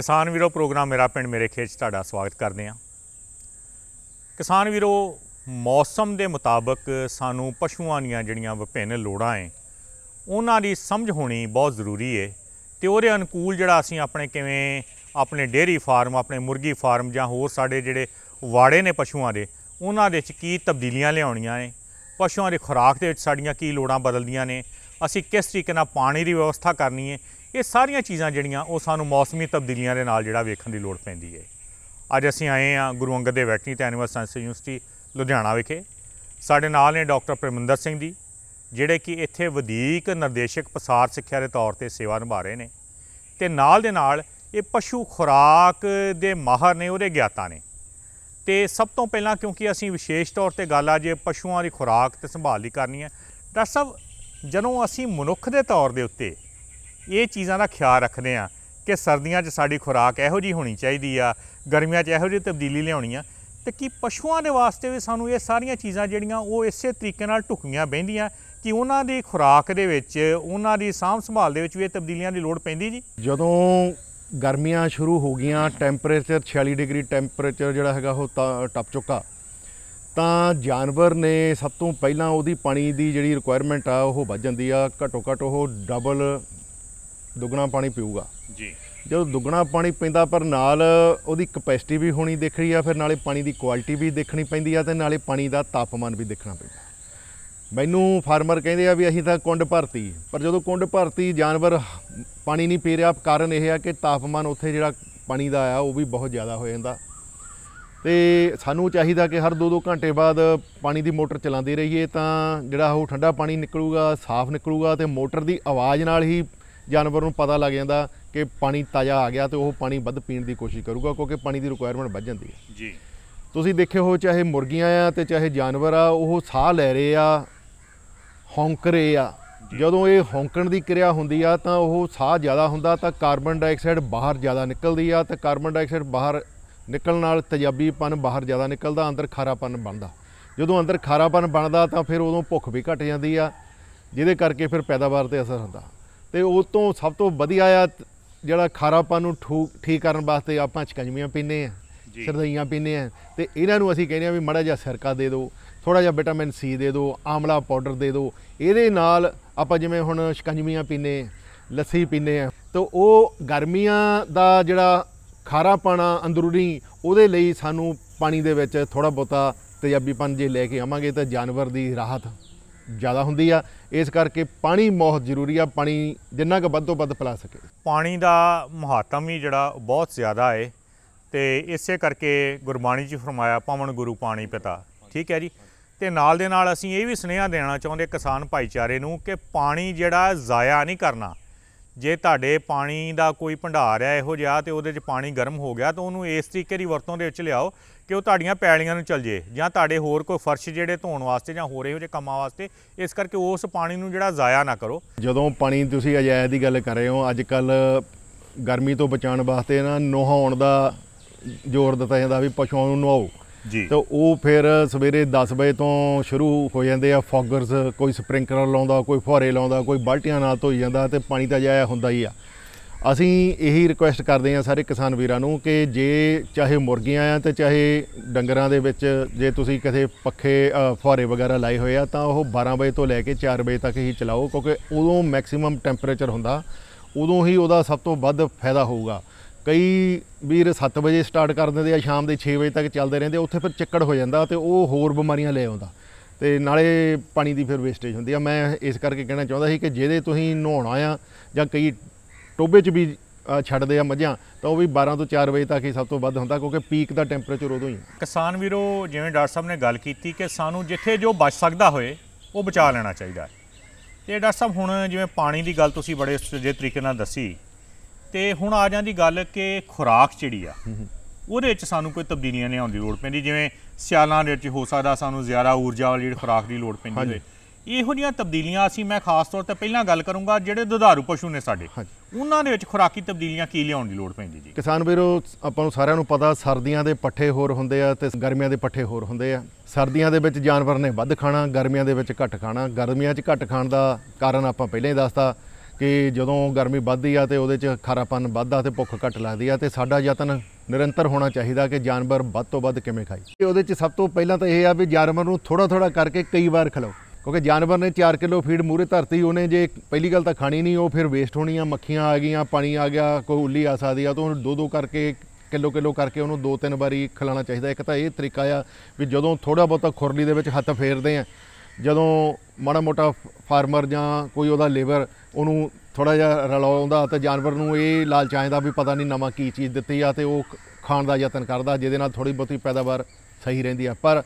ਕਿਸਾਨ ਵੀਰੋ ਪ੍ਰੋਗਰਾਮ ਮੇਰਾ ਪਿੰਡ ਮੇਰੇ ਖੇਤ ਤੁਹਾਡਾ ਸਵਾਗਤ ਕਰਦੇ ਆ ਕਿਸਾਨ ਵੀਰੋ ਮੌਸਮ ਦੇ ਮੁਤਾਬਕ ਸਾਨੂੰ ਪਸ਼ੂਆਂ ਦੀਆਂ ਜਿਹੜੀਆਂ ਵਿਭਿੰਨ ਲੋੜਾਂ ਐ ਉਹਨਾਂ ਦੀ ਸਮਝ ਹੋਣੀ ਬਹੁਤ ਜ਼ਰੂਰੀ ਏ ਤੇ ਉਹਦੇ ਅਨੁਕੂਲ ਜਿਹੜਾ ਅਸੀਂ ਆਪਣੇ ਕਿਵੇਂ ਆਪਣੇ ਡੇਰੀ ਫਾਰਮ ਆਪਣੇ ਮੁਰਗੀ ਫਾਰਮ ਜਾਂ ਹੋਰ ਸਾਡੇ ਜਿਹੜੇ ਵਾੜੇ ਨੇ ਪਸ਼ੂਆਂ ਦੇ ਉਹਨਾਂ ਦੇ ਵਿੱਚ ਕੀ ਤਬਦੀਲੀਆਂ ਲਿਆਉਣੀਆਂ ਨੇ ਪਸ਼ੂਆਂ ਦੀ ਖੁਰਾਕ ਦੇ ਵਿੱਚ ਸਾਡੀਆਂ ਕੀ ਲੋੜਾਂ ਬਦਲਦੀਆਂ ਨੇ ਅਸੀਂ ਕਿਸ ਤਰੀਕੇ ਨਾਲ ਪਾਣੀ ਦੀ ਵਿਵਸਥਾ ਕਰਨੀ ਹੈ ਇਹ ਸਾਰੀਆਂ ਚੀਜ਼ਾਂ ਜਿਹੜੀਆਂ ਉਹ ਸਾਨੂੰ ਮੌਸਮੀ ਤਬਦੀਲੀਆਂ ਦੇ ਨਾਲ ਜਿਹੜਾ ਵੇਖਣ ਦੀ ਲੋੜ ਪੈਂਦੀ ਹੈ ਅੱਜ ਅਸੀਂ ਆਏ ਹਾਂ ਗੁਰੂ ਅੰਗਦ ਦੇਵ ਵੈਟਰੀ ਤੇ ਐਨੀਮਲ ਸਾਇੰਸ ਯੂਨੀਵਰਸਿਟੀ ਲੁਧਿਆਣਾ ਵਿਖੇ ਸਾਡੇ ਨਾਲ ਨੇ ਡਾਕਟਰ ਪ੍ਰਮਿੰਦਰ ਸਿੰਘ ਜੀ ਜਿਹੜੇ ਕਿ ਇੱਥੇ ਵਧੇਕ ਨਿਰਦੇਸ਼ਕ ਪਸਾਰ ਸਿੱਖਿਆ ਦੇ ਤੌਰ ਤੇ ਸੇਵਾ ਨਿਭਾ ਰਹੇ ਨੇ ਤੇ ਨਾਲ ਦੇ ਨਾਲ ਇਹ ਪਸ਼ੂ ਖੁਰਾਕ ਦੇ ਮਾਹਰ ਨੇ ਉਹਦੇ ਗਿਆਤਾ ਨੇ ਤੇ ਸਭ ਤੋਂ ਪਹਿਲਾਂ ਕਿਉਂਕਿ ਅਸੀਂ ਵਿਸ਼ੇਸ਼ ਤੌਰ ਤੇ ਗੱਲ ਜੇ ਪਸ਼ੂਆਂ ਦੀ ਖੁਰਾਕ ਤੇ ਸੰਭਾਲ ਦੀ ਕਰਨੀ ਹੈ ਡਾਕਟਰ ਸਾਹਿਬ ਜਦੋਂ ਅਸੀਂ ਮਨੁੱਖ ਦੇ ਤੌਰ ਦੇ ਉੱਤੇ ਇਹ ਚੀਜ਼ਾਂ ਦਾ ਖਿਆਲ ਰੱਖਦੇ ਆ ਕਿ ਸਰਦੀਆਂ 'ਚ ਸਾਡੀ ਖੁਰਾਕ ਇਹੋ ਜੀ ਹੋਣੀ ਚਾਹੀਦੀ ਆ ਗਰਮੀਆਂ 'ਚ ਇਹੋ ਜੀ ਤਬਦੀਲੀ ਲਿਆਉਣੀ ਆ ਤੇ ਕੀ ਪਸ਼ੂਆਂ ਦੇ ਵਾਸਤੇ ਵੀ ਸਾਨੂੰ ਇਹ ਸਾਰੀਆਂ ਚੀਜ਼ਾਂ ਜਿਹੜੀਆਂ ਉਹ ਇਸੇ ਤਰੀਕੇ ਨਾਲ ਢੁਕੀਆਂ ਬੈਂਦੀਆਂ ਕਿ ਉਹਨਾਂ ਦੀ ਖੁਰਾਕ ਦੇ ਵਿੱਚ ਉਹਨਾਂ ਦੀ ਸਾਂਭ ਸੰਭਾਲ ਦੇ ਵਿੱਚ ਵੀ ਇਹ ਤਬਦੀਲੀਆਂ ਦੀ ਲੋੜ ਪੈਂਦੀ ਜੀ ਜਦੋਂ ਗਰਮੀਆਂ ਸ਼ੁਰੂ ਹੋ ਗਈਆਂ ਟੈਂਪਰੇਚਰ 46 ਡਿਗਰੀ ਟੈਂਪਰੇਚਰ ਜਿਹੜਾ ਹੈਗਾ ਉਹ ਟੱਪ ਚੁੱਕਾ ਤਾਂ ਜਾਨਵਰ ਨੇ ਸਭ ਤੋਂ ਪਹਿਲਾਂ ਉਹਦੀ ਪਾਣੀ ਦੀ ਜਿਹੜੀ ਰਿਕੁਆਇਰਮੈਂਟ ਆ ਉਹ ਵੱਧ ਜਾਂਦੀ ਆ ਘੱਟੋ ਘੱਟ ਉਹ ਡਬਲ ਦੁੱਗਣਾ ਪਾਣੀ ਪੀਊਗਾ ਜੀ ਜਦੋਂ ਦੁੱਗਣਾ ਪਾਣੀ ਪੈਂਦਾ ਪਰ ਨਾਲ ਉਹਦੀ ਕਪੈਸਿਟੀ ਵੀ ਹੋਣੀ ਦੇਖ ਰਹੀ ਆ ਫਿਰ ਨਾਲੇ ਪਾਣੀ ਦੀ ਕੁਆਲਿਟੀ ਵੀ ਦੇਖਣੀ ਪੈਂਦੀ ਆ ਤੇ ਨਾਲੇ ਪਾਣੀ ਦਾ ਤਾਪਮਾਨ ਵੀ ਦੇਖਣਾ ਪੈਂਦਾ ਮੈਨੂੰ ਫਾਰਮਰ ਕਹਿੰਦੇ ਆ ਵੀ ਅਸੀਂ ਤਾਂ ਕੁੰਡ ਭਰਤੀ ਪਰ ਜਦੋਂ ਕੁੰਡ ਭਰਤੀ ਜਾਨਵਰ ਪਾਣੀ ਨਹੀਂ ਪੀ ਰਿਹਾ ਕਾਰਨ ਇਹ ਆ ਕਿ ਤਾਪਮਾਨ ਉੱਥੇ ਜਿਹੜਾ ਪਾਣੀ ਦਾ ਆ ਉਹ ਵੀ ਬਹੁਤ ਜ਼ਿਆਦਾ ਹੋ ਜਾਂਦਾ ਤੇ ਸਾਨੂੰ ਚਾਹੀਦਾ ਕਿ ਹਰ 2-2 ਘੰਟੇ ਬਾਅਦ ਪਾਣੀ ਦੀ ਮੋਟਰ ਚਲਾਉਂਦੇ ਰਹੀਏ ਤਾਂ ਜਿਹੜਾ ਉਹ ਠੰਡਾ ਪਾਣੀ ਨਿਕਲੂਗਾ ਸਾਫ਼ ਨਿਕਲੂਗਾ ਤੇ ਮੋਟਰ ਦੀ ਆਵਾਜ਼ ਨਾਲ ਹੀ ਜਾਨਵਰ ਨੂੰ ਪਤਾ ਲੱਗ ਜਾਂਦਾ ਕਿ ਪਾਣੀ ਤਾਜ਼ਾ ਆ ਗਿਆ ਤੇ ਉਹ ਪਾਣੀ ਵੱਧ ਪੀਣ ਦੀ ਕੋਸ਼ਿਸ਼ ਕਰੂਗਾ ਕਿਉਂਕਿ ਪਾਣੀ ਦੀ ਰਿਕੁਆਇਰਮੈਂਟ ਵੱਧ ਜਾਂਦੀ ਹੈ ਜੀ ਤੁਸੀਂ ਦੇਖਿਓ ਹੋ ਚਾਹੇ ਮੁਰਗੀਆਂ ਆ ਤੇ ਚਾਹੇ ਜਾਨਵਰ ਆ ਉਹ ਸਾਹ ਲੈ ਰਹੇ ਆ ਹੌਂਕ ਰਹੇ ਆ ਜਦੋਂ ਇਹ ਹੌਂਕਣ ਦੀ ਕਿਰਿਆ ਹੁੰਦੀ ਆ ਤਾਂ ਉਹ ਸਾਹ ਜ਼ਿਆਦਾ ਹੁੰਦਾ ਤਾਂ ਕਾਰਬਨ ਡਾਈਆਕਸਾਈਡ ਬਾਹਰ ਜ਼ਿਆਦਾ ਨਿਕਲਦੀ ਆ ਤਾਂ ਕਾਰਬਨ ਡਾਈਆਕਸਾਈਡ ਬਾਹਰ ਨਿਕਲਣ ਨਾਲ ਤਜਾਬੀਪਨ ਬਾਹਰ ਜ਼ਿਆਦਾ ਨਿਕਲਦਾ ਅੰਦਰ ਖਾਰਾਪਨ ਬਣਦਾ ਜਦੋਂ ਅੰਦਰ ਖਾਰਾਪਨ ਬਣਦਾ ਤਾਂ ਫਿਰ ਉਦੋਂ ਭੁੱਖ ਵੀ ਘਟ ਜਾਂਦੀ ਆ ਜਿਹਦੇ ਕਰਕੇ ਫਿਰ ਪੈਦਾਵਾਰ ਤੇ ਅਸਰ ਹੁੰਦਾ ਤੇ ਉਹ ਤੋਂ ਸਭ ਤੋਂ ਵਧੀਆ ਆ ਜਿਹੜਾ ਖਾਰਾਪਨ ਨੂੰ ਠੀਕ ਕਰਨ ਵਾਸਤੇ ਆਪਾਂ ਚਕੰਜਮੀਆਂ ਪੀਨੇ ਆ ਸਰਦਈਆਂ ਪੀਨੇ ਆ ਤੇ ਇਹਨਾਂ ਨੂੰ ਅਸੀਂ ਕਹਿੰਦੇ ਆ ਵੀ ਮੜਾ ਜਿਹਾ ਸਿਰਕਾ ਦੇ ਦਿਓ ਥੋੜਾ ਜਿਹਾ ਵਿਟਾਮਿਨ ਸੀ ਦੇ ਦਿਓ ਆਮਲਾ ਪਾਊਡਰ ਦੇ ਦਿਓ ਇਹਦੇ ਨਾਲ ਆਪਾਂ ਜਿਵੇਂ ਹੁਣ ਸ਼ਿਕੰਜਮੀਆਂ ਪੀਨੇ ਲੱਸੀ ਪੀਨੇ ਆ ਤਾਂ ਉਹ ਗਰਮੀਆਂ ਦਾ ਜਿਹੜਾ ਖਾਰਾਪਾਣਾ ਅੰਦਰੂਨੀ ਉਹਦੇ ਲਈ ਸਾਨੂੰ ਪਾਣੀ ਦੇ ਵਿੱਚ ਥੋੜਾ ਬੋਤਾ ਤੇਜ਼ਾਬੀਪਨ ਜੇ ਲੈ ਕੇ ਆਵਾਂਗੇ ਤਾਂ ਜਾਨਵਰ ਦੀ ਰਾਹਤ ਜ਼ਿਆਦਾ ਹੁੰਦੀ ਆ ਇਸ ਕਰਕੇ ਪਾਣੀ ਬਹੁਤ ਜ਼ਰੂਰੀ ਆ ਪਾਣੀ ਜਿੰਨਾ ਕੁ ਵੱਧ ਤੋਂ ਵੱਧ ਪਿਲਾ ਸਕੇ ਪਾਣੀ ਦਾ ਮਹੱਤਵ ਹੀ ਜਿਹੜਾ ਬਹੁਤ ਜ਼ਿਆਦਾ ਹੈ ਤੇ ਇਸੇ ਕਰਕੇ ਗੁਰਬਾਣੀ 'ਚ ਫਰਮਾਇਆ ਪਵਨ ਗੁਰੂ ਪਾਣੀ ਪਿਤਾ ਠੀਕ ਹੈ ਜੀ ਤੇ ਨਾਲ ਦੇ ਨਾਲ ਅਸੀਂ ਇਹ ਵੀ ਸੁਨੇਹਾ ਦੇਣਾ ਚਾਹੁੰਦੇ ਕਿਸਾਨ ਭਾਈਚਾਰੇ ਨੂੰ ਕਿ ਪਾਣੀ ਜਿਹੜਾ ਜ਼ਾਇਆ ਨਹੀਂ ਕਰਨਾ ਜੇ ਤੁਹਾਡੇ ਪਾਣੀ ਦਾ ਕੋਈ ਭੰਡਾਰ ਹੈ ਇਹੋ ਜਿਹਾ ਤੇ ਉਹਦੇ 'ਚ ਪਾਣੀ ਗਰਮ ਹੋ ਗਿਆ ਤਾਂ ਉਹਨੂੰ ਇਸ ਤਰੀਕੇ ਦੀ ਵਰਤੋਂ ਦੇ ਵਿੱਚ ਲਿਆਓ ਕਿ ਉਹ ਤੁਹਾਡੀਆਂ ਪੈਲੀਆਂ ਨੂੰ ਚਲ ਜੇ ਜਾਂ ਤੁਹਾਡੇ ਹੋਰ ਕੋਈ ਫਰਸ਼ ਜਿਹੜੇ ਧੋਣ ਵਾਸਤੇ ਜਾਂ ਹੋਰ ਇਹੋ ਜਿਹੇ ਕੰਮਾਂ ਵਾਸਤੇ ਇਸ ਕਰਕੇ ਉਸ ਪਾਣੀ ਨੂੰ ਜਿਹੜਾ ਜ਼ਾਇਆ ਨਾ ਕਰੋ ਜਦੋਂ ਪਾਣੀ ਤੁਸੀਂ ਅਜਾਇਬ ਦੀ ਗੱਲ ਕਰ ਰਹੇ ਹੋ ਅੱਜ ਕੱਲ ਗਰਮੀ ਤੋਂ ਬਚਾਉਣ ਵਾਸਤੇ ਨਾ ਨਹਾਉਣ ਦਾ ਜ਼ੋਰ ਦਿੱਤਾ ਜਾਂਦਾ ਵੀ ਪਸ਼ੂਆਂ ਨੂੰ ਨਹਾਓ ਜੀ ਤੇ ਉਹ ਫਿਰ ਸਵੇਰੇ 10 ਵਜੇ ਤੋਂ ਸ਼ੁਰੂ ਹੋ ਜਾਂਦੇ ਆ ਫੌਗਰਸ ਕੋਈ ਸਪ੍ਰਿੰਕਲਰ ਲਾਉਂਦਾ ਕੋਈ ਫੁਹਾਰੇ ਲਾਉਂਦਾ ਕੋਈ ਬਾਲਟੀਆਂ ਨਾਲ ਧੋਈ ਜਾਂਦਾ ਤੇ ਪਾਣੀ ਤਾਂ ਜਾਇਆ ਹੁੰਦਾ ਹੀ ਆ ਅਸੀਂ ਇਹੀ ਰਿਕੁਐਸਟ ਕਰਦੇ ਹਾਂ ਸਾਰੇ ਕਿਸਾਨ ਵੀਰਾਂ ਨੂੰ ਕਿ ਜੇ ਚਾਹੇ ਮੁਰਗੀਆਂ ਆ ਤੇ ਚਾਹੇ ਡੰਗਰਾਂ ਦੇ ਵਿੱਚ ਜੇ ਤੁਸੀਂ ਕਿਸੇ ਪੱਖੇ ਫੁਹਾਰੇ ਵਗੈਰਾ ਲਾਏ ਹੋਏ ਆ ਤਾਂ ਉਹ 12 ਵਜੇ ਤੋਂ ਲੈ ਕੇ 4 ਵਜੇ ਤੱਕ ਹੀ ਚਲਾਓ ਕਿਉਂਕਿ ਉਦੋਂ ਮੈਕਸਿਮਮ ਟੈਂਪਰੇਚਰ ਹੁੰਦਾ ਉਦੋਂ ਹੀ ਉਹਦਾ ਸਭ ਤੋਂ ਵੱਧ ਫਾਇਦਾ ਹੋਊਗਾ ਕਈ ਵੀਰ 7 ਵਜੇ ਸਟਾਰਟ ਕਰ ਦਿੰਦੇ ਆ ਸ਼ਾਮ ਦੇ 6 ਵਜੇ ਤੱਕ ਚੱਲਦੇ ਰਹਿੰਦੇ ਉੱਥੇ ਫਿਰ ਚਿੱਕੜ ਹੋ ਜਾਂਦਾ ਤੇ ਉਹ ਹੋਰ ਬਿਮਾਰੀਆਂ ਲੈ ਆਉਂਦਾ ਤੇ ਨਾਲੇ ਪਾਣੀ ਦੀ ਫਿਰ ਵੇਸਟੇਜ ਹੁੰਦੀ ਆ ਮੈਂ ਇਸ ਕਰਕੇ ਕਹਿਣਾ ਚਾਹੁੰਦਾ ਸੀ ਕਿ ਜਿਹਦੇ ਤੁਸੀਂ ਨਹਾਉਣਾ ਆ ਜਾਂ ਕਈ ਟੋਬੇ 'ਚ ਵੀ ਛੱਡਦੇ ਆ ਮੱਝਾਂ ਤਾਂ ਉਹ ਵੀ 12 ਤੋਂ 4 ਵਜੇ ਤੱਕ ਹੀ ਸਭ ਤੋਂ ਵੱਧ ਹੁੰਦਾ ਕਿਉਂਕਿ ਪੀਕ ਦਾ ਟੈਂਪਰੇਚਰ ਉਦੋਂ ਹੀ ਕਿਸਾਨ ਵੀਰੋ ਜਿਵੇਂ ਡਾਕਟਰ ਸਾਹਿਬ ਨੇ ਗੱਲ ਕੀਤੀ ਕਿ ਸਾਨੂੰ ਜਿੱਥੇ ਜੋ ਬਚ ਸਕਦਾ ਹੋਏ ਉਹ ਬਚਾ ਲੈਣਾ ਚਾਹੀਦਾ ਤੇ ਡਾਕਟਰ ਸਾਹਿਬ ਹੁਣ ਜਿਵੇਂ ਪਾਣੀ ਦੀ ਗੱਲ ਤੁਸੀਂ ਬੜੇ ਜੇ ਤਰੀਕੇ ਨਾਲ ਦੱਸੀ ਤੇ ਹੁਣ ਆ ਜਾਂਦੀ ਗੱਲ ਕਿ ਖੁਰਾਕ ਜਿਹੜੀ ਆ ਉਹਦੇ ਵਿੱਚ ਸਾਨੂੰ ਕੋਈ ਤਬਦੀਲੀਆਂ ਨਹੀਂ ਆਉਂਦੀ ਲੋੜ ਪੈਂਦੀ ਜਿਵੇਂ ਸਿਆਲਾਂ ਦੇ ਵਿੱਚ ਹੋ ਸਕਦਾ ਸਾਨੂੰ ਜ਼ਿਆਦਾ ਊਰਜਾ ਵਾਲੀ ਜਿਹੜੀ ਖੁਰਾਕ ਦੀ ਲੋੜ ਪੈਂਦੀ ਹੋਵੇ ਇਹੋ ਜੀਆਂ ਤਬਦੀਲੀਆਂ ਅਸੀਂ ਮੈਂ ਖਾਸ ਤੌਰ ਤੇ ਪਹਿਲਾਂ ਗੱਲ ਕਰੂੰਗਾ ਜਿਹੜੇ ਦੁਧਾਰੂ ਪਸ਼ੂ ਨੇ ਸਾਡੇ ਉਹਨਾਂ ਦੇ ਵਿੱਚ ਖੁਰਾਕੀ ਤਬਦੀਲੀਆਂ ਕੀ ਲਿਆਉਣ ਦੀ ਲੋੜ ਪੈਂਦੀ ਜੀ ਕਿਸਾਨ ਵੀਰੋ ਆਪਾਂ ਨੂੰ ਸਾਰਿਆਂ ਨੂੰ ਪਤਾ ਸਰਦੀਆਂ ਦੇ ਪੱਠੇ ਹੋਰ ਹੁੰਦੇ ਆ ਤੇ ਗਰਮੀਆਂ ਦੇ ਪੱਠੇ ਹੋਰ ਹੁੰਦੇ ਆ ਸਰਦੀਆਂ ਦੇ ਵਿੱਚ ਜਾਨਵਰ ਨੇ ਵੱਧ ਖਾਣਾ ਗਰਮੀਆਂ ਦੇ ਵਿੱਚ ਘੱਟ ਖਾਣਾ ਗਰਮੀਆਂ 'ਚ ਘੱਟ ਖਾਣ ਦਾ ਕਾਰਨ ਆਪਾਂ ਪਹਿਲਾਂ ਹੀ ਦੱਸਤਾ ਕਿ ਜਦੋਂ ਗਰਮੀ ਵੱਧਦੀ ਆ ਤੇ ਉਹਦੇ 'ਚ ਖਾਰਾਪਨ ਵੱਧਦਾ ਤੇ ਭੁੱਖ ਘੱਟ ਲੱਗਦੀ ਆ ਤੇ ਸਾਡਾ ਯਤਨ ਨਿਰੰਤਰ ਹੋਣਾ ਚਾਹੀਦਾ ਕਿ ਜਾਨਵਰ ਵੱਧ ਤੋਂ ਵੱਧ ਕਿਵੇਂ ਖਾਈ ਉਹਦੇ 'ਚ ਸਭ ਤੋਂ ਪਹਿਲਾਂ ਤਾਂ ਇਹ ਆ ਵੀ ਜਾਨਵਰ ਨੂੰ ਥੋੜਾ ਥੋੜਾ ਕਰਕੇ ਕਈ ਵਾਰ ਖਿਲਾਓ ਕਿਉਂਕਿ ਜਾਨਵਰ ਨੇ 4 ਕਿਲੋ ਫੀਡ ਮੂਰੇ ਧਰਤੀ ਉਹਨੇ ਜੇ ਪਹਿਲੀ ਗੱਲ ਤਾਂ ਖਾਣੀ ਨਹੀਂ ਉਹ ਫਿਰ ਵੇਸਟ ਹੋਣੀ ਆ ਮੱਖੀਆਂ ਆ ਗਈਆਂ ਪਾਣੀ ਆ ਗਿਆ ਕੋਈ ਉੱਲੀ ਆ ਸਕਦੀ ਆ ਤੋਂ ਦੋ ਦੋ ਕਰਕੇ ਕਿਲੋ ਕਿਲੋ ਕਰਕੇ ਉਹਨੂੰ ਦੋ ਤਿੰਨ ਵਾਰੀ ਖਿਲਾਣਾ ਚਾਹੀਦਾ ਇੱਕ ਤਾਂ ਇਹ ਤਰੀਕਾ ਆ ਵੀ ਜਦੋਂ ਥੋੜਾ ਬਹੁਤਾ ਖੁਰਲੀ ਦੇ ਵਿੱਚ ਹੱਥ ਫੇਰਦੇ ਆ ਜਦੋਂ ਮਾੜਾ ਮੋਟਾ ਫਾਰਮਰ ਜਾਂ ਕੋਈ ਉਹਦਾ ਲੇਬਰ ਉਹਨੂੰ ਥੋੜਾ ਜਿਹਾ ਰਲਾਉਂਦਾ ਤਾਂ ਜਾਨਵਰ ਨੂੰ ਇਹ ਲਾਲਚ ਲਾਲਚਾਂਦਾ ਵੀ ਪਤਾ ਨਹੀਂ ਨਵਾਂ ਕੀ ਚੀਜ਼ ਦਿੱਤੀ ਆ ਤੇ ਉਹ ਖਾਣ ਦਾ ਯਤਨ ਕਰਦਾ ਜਿਹਦੇ ਨਾਲ ਥੋੜੀ ਬਹੁਤੀ ਪੈਦਾਵਾਰ ਸਹੀ ਰਹਿੰਦੀ ਆ ਪਰ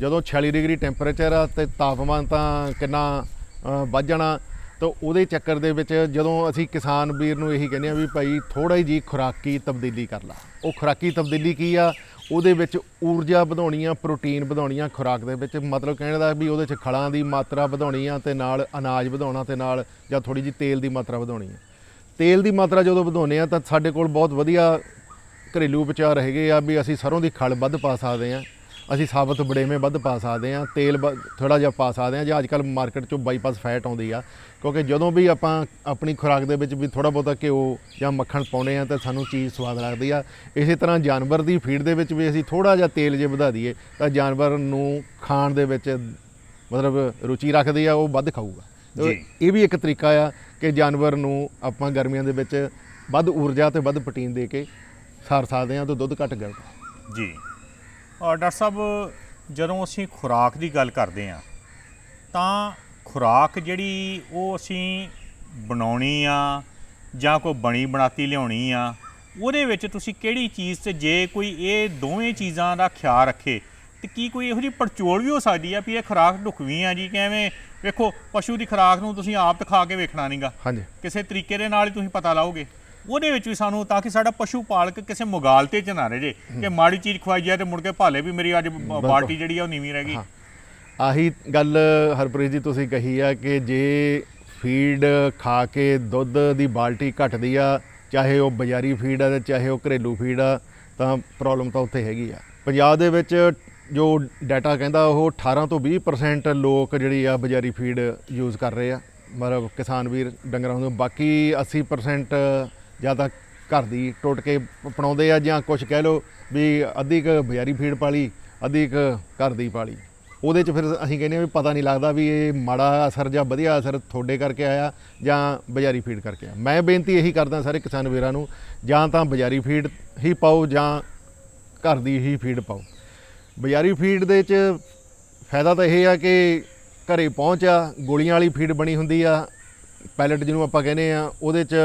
ਜਦੋਂ 46 ਡਿਗਰੀ ਟੈਂਪਰੇਚਰ ਆ ਤੇ ਤਾਪਮਾਨ ਤਾਂ ਕਿੰਨਾ ਵੱਧ ਜਾਣਾ ਤਾਂ ਉਹਦੇ ਚੱਕਰ ਦੇ ਵਿੱਚ ਜਦੋਂ ਅਸੀਂ ਕਿਸਾਨ ਵੀਰ ਨੂੰ ਇਹੀ ਕਹਿੰਦੇ ਆ ਵੀ ਭਾਈ ਥੋੜਾ ਜੀ ਖੁਰਾਕੀ ਤਬਦੀਲੀ ਕਰ ਲਾ ਉਹ ਖੁਰਾਕੀ ਤਬਦੀਲੀ ਕੀ ਆ ਉਹਦੇ ਵਿੱਚ ਊਰਜਾ ਵਧਾਉਣੀ ਆ ਪ੍ਰੋਟੀਨ ਵਧਾਉਣੀ ਆ ਖੁਰਾਕ ਦੇ ਵਿੱਚ ਮਤਲਬ ਕਹਿਣ ਦਾ ਵੀ ਉਹਦੇ 'ਚ ਖਲਾਂ ਦੀ ਮਾਤਰਾ ਵਧਾਉਣੀ ਆ ਤੇ ਨਾਲ ਅਨਾਜ ਵਧਾਉਣਾ ਤੇ ਨਾਲ ਜਾਂ ਥੋੜੀ ਜੀ ਤੇਲ ਦੀ ਮਾਤਰਾ ਵਧਾਉਣੀ ਆ ਤੇਲ ਦੀ ਮਾਤਰਾ ਜਦੋਂ ਵਧਾਉਨੇ ਆ ਤਾਂ ਸਾਡੇ ਕੋਲ ਬਹੁਤ ਵਧੀਆ ਘਰੇਲੂ ਵਿਚਾਰ ਹੈਗੇ ਆ ਵੀ ਅਸੀਂ ਸਰੋਂ ਦੀ ਖਲ ਵੱਧ ਪਾ ਸਕਦੇ ਆ ਅਸੀਂ ਸਾਬਤ ਬੜੇਵੇਂ ਵੱਧ ਪਾ ਸਕਦੇ ਆ ਤੇਲ ਥੋੜਾ ਜਿਹਾ ਪਾ ਸਕਦੇ ਆ ਜਾਂ ਅੱਜ ਕੱਲ ਮਾਰਕੀਟ ਚੋਂ ਬਾਈਪਾਸ ਫੈਟ ਆਉਂਦੀ ਆ ਕਿਉਂਕਿ ਜਦੋਂ ਵੀ ਆਪਾਂ ਆਪਣੀ ਖੁਰਾਕ ਦੇ ਵਿੱਚ ਵੀ ਥੋੜਾ ਬਹੁਤਾ ਘਿਓ ਜਾਂ ਮੱਖਣ ਪਾਉਨੇ ਆ ਤਾਂ ਸਾਨੂੰ ਚੀਜ਼ ਸਵਾਦ ਲੱਗਦੀ ਆ ਇਸੇ ਤਰ੍ਹਾਂ ਜਾਨਵਰ ਦੀ ਫੀਡ ਦੇ ਵਿੱਚ ਵੀ ਅਸੀਂ ਥੋੜਾ ਜਿਹਾ ਤੇਲ ਜੇ ਵਧਾ ਦਈਏ ਤਾਂ ਜਾਨਵਰ ਨੂੰ ਖਾਣ ਦੇ ਵਿੱਚ ਮਤਲਬ ਰੁਚੀ ਰੱਖਦੀ ਆ ਉਹ ਵੱਧ ਖਾਊਗਾ ਇਹ ਵੀ ਇੱਕ ਤਰੀਕਾ ਆ ਕਿ ਜਾਨਵਰ ਨੂੰ ਆਪਾਂ ਗਰਮੀਆਂ ਦੇ ਵਿੱਚ ਵੱਧ ਊਰਜਾ ਤੇ ਵੱਧ ਪ੍ਰੋਟੀਨ ਦੇ ਕੇ ਸਾਰ ਸਕਦੇ ਆ ਤਾਂ ਦੁੱਧ ਘਟ ਗਿਆ ਜੀ ਡਾਕਟਰ ਸਾਹਿਬ ਜਦੋਂ ਅਸੀਂ ਖੁਰਾਕ ਦੀ ਗੱਲ ਕਰਦੇ ਆ ਤਾਂ ਖੁਰਾਕ ਜਿਹੜੀ ਉਹ ਅਸੀਂ ਬਣਾਉਣੀ ਆ ਜਾਂ ਕੋਈ ਬਣੀ ਬਣਾਤੀ ਲਿਆਉਣੀ ਆ ਉਹਦੇ ਵਿੱਚ ਤੁਸੀਂ ਕਿਹੜੀ ਚੀਜ਼ ਤੇ ਜੇ ਕੋਈ ਇਹ ਦੋਵੇਂ ਚੀਜ਼ਾਂ ਦਾ ਖਿਆਲ ਰੱਖੇ ਤੇ ਕੀ ਕੋਈ ਇਹੋ ਜੀ ਪਰਚੋਲ ਵੀ ਹੋ ਸਕਦੀ ਆ ਵੀ ਇਹ ਖੁਰਾਕ ਢੁਕਵੀਂ ਆ ਜੀ ਕਿਵੇਂ ਵੇਖੋ ਪਸ਼ੂ ਦੀ ਖੁਰਾਕ ਨੂੰ ਤੁਸੀਂ ਆਪ ਤੇ ਖਾ ਕੇ ਵੇਖਣਾ ਨਹੀਂਗਾ ਹਾਂਜੀ ਕਿਸੇ ਤਰੀਕੇ ਦੇ ਨਾਲ ਹੀ ਤੁਸੀਂ ਪਤਾ ਲਾਓਗੇ ਉਹਦੇ ਵਿੱਚ ਵੀ ਸਾਨੂੰ ਤਾਂ ਕਿ ਸਾਡਾ ਪਸ਼ੂ ਪਾਲਕ ਕਿਸੇ ਮੁਗਾਲਤੇ ਚ ਨਾ ਰਹੇ ਜੇ ਕਿ ਮਾੜੀ ਚੀਜ਼ ਖਵਾਈ ਜਾਏ ਤੇ ਮੁੜ ਕੇ ਭਾਲੇ ਵੀ ਮੇਰੀ ਅੱਜ ਪਾਰਟੀ ਜਿਹੜੀ ਆ ਉਹ ਨੀਵੀਂ ਰਹਿ ਗਈ ਆਹੀ ਗੱਲ ਹਰਪ੍ਰੀਤ ਜੀ ਤੁਸੀਂ ਕਹੀ ਆ ਕਿ ਜੇ ਫੀਡ ਖਾ ਕੇ ਦੁੱਧ ਦੀ ਬਾਲਟੀ ਘਟਦੀ ਆ ਚਾਹੇ ਉਹ ਬਾਜ਼ਾਰੀ ਫੀਡ ਆ ਤੇ ਚਾਹੇ ਉਹ ਘਰੇਲੂ ਫੀਡ ਆ ਤਾਂ ਪ੍ਰੋਬਲਮ ਤਾਂ ਉੱਥੇ ਹੈਗੀ ਆ ਪੰਜਾਬ ਦੇ ਵਿੱਚ ਜੋ ਡਾਟਾ ਕਹਿੰਦਾ ਉਹ 18 ਤੋਂ 20% ਲੋਕ ਜਿਹੜੀ ਆ ਬਾਜ਼ਾਰੀ ਫੀਡ ਯੂਜ਼ ਕਰ ਰਹੇ ਆ ਮਤਲਬ ਕਿਸਾਨ ਵੀਰ ਡੰਗਰਾਂ ਨੂੰ ਬਾਕੀ 80% ਜਾਂ ਤਾਂ ਘਰ ਦੀ ਟੁੱਟ ਕੇ ਪਣਾਉਂਦੇ ਆ ਜਾਂ ਕੁਝ ਕਹਿ ਲੋ ਵੀ ਅਧਿਕ ਬਜ਼ਾਰੀ ਫੀਡ ਪਾਲੀ ਅਧਿਕ ਘਰ ਦੀ ਪਾਲੀ ਉਹਦੇ 'ਚ ਫਿਰ ਅਸੀਂ ਕਹਿੰਦੇ ਆ ਵੀ ਪਤਾ ਨਹੀਂ ਲੱਗਦਾ ਵੀ ਇਹ ਮਾੜਾ ਅਸਰ ਜਾਂ ਵਧੀਆ ਅਸਰ ਤੁਹਾਡੇ ਕਰਕੇ ਆਇਆ ਜਾਂ ਬਜ਼ਾਰੀ ਫੀਡ ਕਰਕੇ ਆ ਮੈਂ ਬੇਨਤੀ ਇਹੀ ਕਰਦਾ ਸਾਰੇ ਕਿਸਾਨ ਵੀਰਾਂ ਨੂੰ ਜਾਂ ਤਾਂ ਬਜ਼ਾਰੀ ਫੀਡ ਹੀ ਪਾਓ ਜਾਂ ਘਰ ਦੀ ਹੀ ਫੀਡ ਪਾਓ ਬਜ਼ਾਰੀ ਫੀਡ ਦੇ 'ਚ ਫਾਇਦਾ ਤਾਂ ਇਹ ਆ ਕਿ ਘਰੇ ਪਹੁੰਚ ਆ ਗੋਲੀਆਂ ਵਾਲੀ ਫੀਡ ਬਣੀ ਹੁੰਦੀ ਆ ਪੈਲਟ ਜਿਹਨੂੰ ਆਪਾਂ ਕਹਿੰਦੇ ਆ ਉਹਦੇ 'ਚ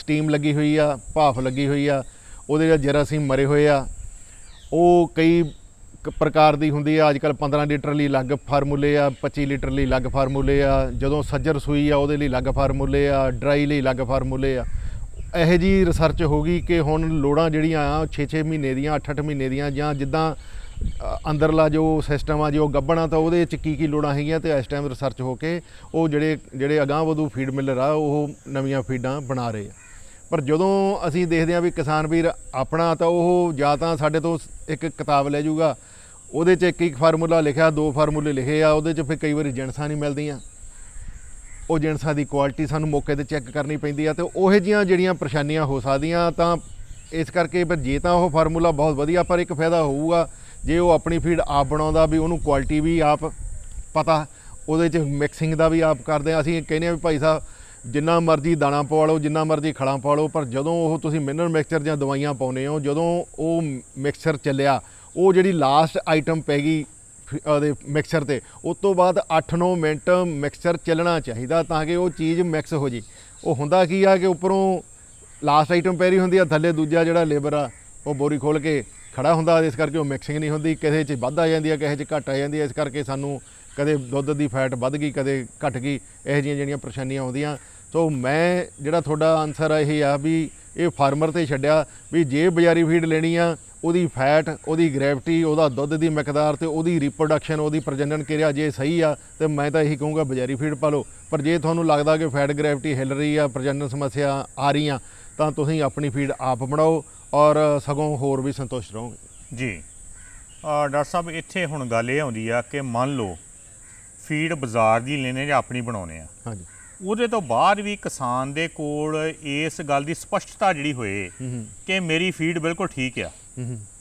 ਸਟੀਮ ਲੱਗੀ ਹੋਈ ਆ ਭਾਫ ਲੱਗੀ ਹੋਈ ਆ ਉਹਦੇ ਜਿਹੜਾ ਜਰਾਸੀਮ ਮਰੇ ਹੋਏ ਆ ਉਹ ਕਈ ਪ੍ਰਕਾਰ ਦੀ ਹੁੰਦੀ ਆ ਅੱਜਕੱਲ 15 ਲੀਟਰ ਲਈ ਅਲੱਗ ਫਾਰਮੂਲੇ ਆ 25 ਲੀਟਰ ਲਈ ਅਲੱਗ ਫਾਰਮੂਲੇ ਆ ਜਦੋਂ ਸੱਜਰ ਸੂਈ ਆ ਉਹਦੇ ਲਈ ਅਲੱਗ ਫਾਰਮੂਲੇ ਆ ਡਰਾਈ ਲਈ ਅਲੱਗ ਫਾਰਮੂਲੇ ਆ ਇਹੋ ਜੀ ਰਿਸਰਚ ਹੋ ਗਈ ਕਿ ਹੁਣ ਲੋੜਾਂ ਜਿਹੜੀਆਂ ਆ 6-6 ਮਹੀਨੇ ਦੀਆਂ 8-8 ਮਹੀਨੇ ਦੀਆਂ ਜਾਂ ਜਿੱਦਾਂ ਅੰਦਰਲਾ ਜੋ ਸਿਸਟਮ ਆ ਜੀ ਉਹ ਗੱਬਣਾ ਤਾਂ ਉਹਦੇ ਚ ਕੀ ਕੀ ਲੋੜਾਂ ਹੈਗੀਆਂ ਤੇ ਇਸ ਟਾਈਮ ਰਿਸਰਚ ਹੋ ਕੇ ਉਹ ਜਿਹੜੇ ਜਿਹੜੇ ਅਗਾਹ ਵਧੂ ਫੀਡ ਮਿਲਰ ਆ ਉਹ ਨਵੀਆਂ ਫੀਡਾਂ ਬਣਾ ਰਹੇ ਆ ਪਰ ਜਦੋਂ ਅਸੀਂ ਦੇਖਦੇ ਆ ਵੀ ਕਿਸਾਨ ਵੀਰ ਆਪਣਾ ਤਾਂ ਉਹ ਜਾਂ ਤਾਂ ਸਾਡੇ ਤੋਂ ਇੱਕ ਕਿਤਾਬ ਲੈ ਜਾਊਗਾ ਉਹਦੇ ਚ ਇੱਕ ਇੱਕ ਫਾਰਮੂਲਾ ਲਿਖਿਆ ਦੋ ਫਾਰਮੂਲੇ ਲਿਖੇ ਆ ਉਹਦੇ ਚ ਫਿਰ ਕਈ ਵਾਰੀ ਜਿਣਸਾਂ ਨਹੀਂ ਮਿਲਦੀਆਂ ਉਹ ਜਿਣਸਾਂ ਦੀ ਕੁਆਲਿਟੀ ਸਾਨੂੰ ਮੌਕੇ ਤੇ ਚੈੱਕ ਕਰਨੀ ਪੈਂਦੀ ਆ ਤੇ ਉਹੇ ਜਿਹੀਆਂ ਜਿਹੜੀਆਂ ਪਰੇਸ਼ਾਨੀਆਂ ਹੋ ਸਕਦੀਆਂ ਤਾਂ ਇਸ ਕਰਕੇ ਪਰ ਜੇ ਤਾਂ ਉਹ ਫਾਰਮੂਲਾ ਬਹੁਤ ਵਧੀਆ ਪਰ ਇੱਕ ਫਾਇਦਾ ਹੋਊਗਾ ਜੇ ਉਹ ਆਪਣੀ ਫੀਡ ਆਪ ਬਣਾਉਂਦਾ ਵੀ ਉਹਨੂੰ ਕੁਆਲਿਟੀ ਵੀ ਆਪ ਪਤਾ ਉਹਦੇ 'ਚ ਮਿਕਸਿੰਗ ਦਾ ਵੀ ਆਪ ਕਰਦੇ ਆ ਅਸੀਂ ਕਹਿੰਦੇ ਆ ਵੀ ਭਾਈ ਸਾਹਿਬ ਜਿੰਨਾ ਮਰਜ਼ੀ ਦਾਣਾ ਪਾ ਲਓ ਜਿੰਨਾ ਮਰਜ਼ੀ ਖੜਾ ਪਾ ਲਓ ਪਰ ਜਦੋਂ ਉਹ ਤੁਸੀਂ ਮਿਨਰਲ ਮਿਕਸਚਰ ਜਾਂ ਦਵਾਈਆਂ ਪਾਉਨੇ ਹੋ ਜਦੋਂ ਉਹ ਮਿਕਸਚਰ ਚੱਲਿਆ ਉਹ ਜਿਹੜੀ ਲਾਸਟ ਆਈਟਮ ਪੈ ਗਈ ਉਹਦੇ ਮਿਕਸਚਰ ਤੇ ਉਸ ਤੋਂ ਬਾਅਦ 8-9 ਮਿੰਟ ਮਿਕਸਚਰ ਚੱਲਣਾ ਚਾਹੀਦਾ ਤਾਂ ਕਿ ਉਹ ਚੀਜ਼ ਮਿਕਸ ਹੋ ਜੇ ਉਹ ਹੁੰਦਾ ਕੀ ਆ ਕਿ ਉੱਪਰੋਂ ਲਾਸਟ ਆਈਟਮ ਪੈ ਰਹੀ ਹੁੰਦੀ ਆ ਥੱਲੇ ਦੂਜਾ ਜਿਹੜਾ ਲੇਬਰ ਆ ਉਹ ਬੋਰੀ ਖੋਲ ਕੇ ਖੜਾ ਹੁੰਦਾ ਇਸ ਕਰਕੇ ਉਹ ਮਿਕਸਿੰਗ ਨਹੀਂ ਹੁੰਦੀ ਕਿਸੇ 'ਚ ਵੱਧ ਆ ਜਾਂਦੀ ਹੈ ਕਿਸੇ 'ਚ ਘਟ ਆ ਜਾਂਦੀ ਹੈ ਇਸ ਕਰਕੇ ਸਾਨੂੰ ਕਦੇ ਦੁੱਧ ਦੀ ਫੈਟ ਵੱਧ ਗਈ ਕਦੇ ਘਟ ਗਈ ਇਹ ਜਿਹੀਆਂ ਜਿਹੜੀਆਂ ਪਰੇਸ਼ਾਨੀਆਂ ਆਉਂਦੀਆਂ ਸੋ ਮੈਂ ਜਿਹੜਾ ਤੁਹਾਡਾ ਆਨਸਰ ਆ ਇਹ ਆ ਵੀ ਇਹ ਫਾਰਮਰ ਤੇ ਛੱਡਿਆ ਵੀ ਜੇ ਬਜ਼ਾਰੀ ਫੀਡ ਲੈਣੀ ਆ ਉਹਦੀ ਫੈਟ ਉਹਦੀ ਗ੍ਰੈਵਿਟੀ ਉਹਦਾ ਦੁੱਧ ਦੀ ਮਿਕਦਾਰ ਤੇ ਉਹਦੀ ਰੀਪਰੋਡਕਸ਼ਨ ਉਹਦੀ ਪ੍ਰਜਨਨ ਕਿਰਿਆ ਜੇ ਸਹੀ ਆ ਤੇ ਮੈਂ ਤਾਂ ਇਹੀ ਕਹੂੰਗਾ ਬਜ਼ਾਰੀ ਫੀਡ ਪਾ ਲਓ ਪਰ ਜੇ ਤੁਹਾਨੂੰ ਲੱਗਦਾ ਕਿ ਫੈਟ ਗ੍ਰੈਵਿਟੀ ਹਿੱਲ ਰਹੀ ਆ ਪ੍ਰਜਨਨ ਸਮੱਸਿਆ ਆ ਰਹੀਆਂ ਤਾਂ ਤੁਸੀਂ ਆਪਣੀ ਫੀਡ ਆਪ ਬਣਾਓ ਔਰ ਸਗੋਂ ਹੋਰ ਵੀ ਸੰਤੁਸ਼ਟ ਰਹੋਗੇ ਜੀ ਡਾਕਟਰ ਸਾਹਿਬ ਇੱਥੇ ਹੁਣ ਗੱਲ ਇਹ ਆਉਂਦੀ ਆ ਕਿ ਮੰਨ ਲਓ ਫੀਡ ਬਾਜ਼ਾਰ ਦੀ ਲੈਣੇ ਜਾਂ ਆਪਣੀ ਬਣਾਉਣੇ ਆ ਹਾਂਜੀ ਉਹਦੇ ਤੋਂ ਬਾਅਦ ਵੀ ਕਿਸਾਨ ਦੇ ਕੋਲ ਇਸ ਗੱਲ ਦੀ ਸਪਸ਼ਟਤਾ ਜਿਹੜੀ ਹੋਏ ਕਿ ਮੇਰੀ ਫੀਡ ਬਿਲਕੁਲ ਠੀਕ ਆ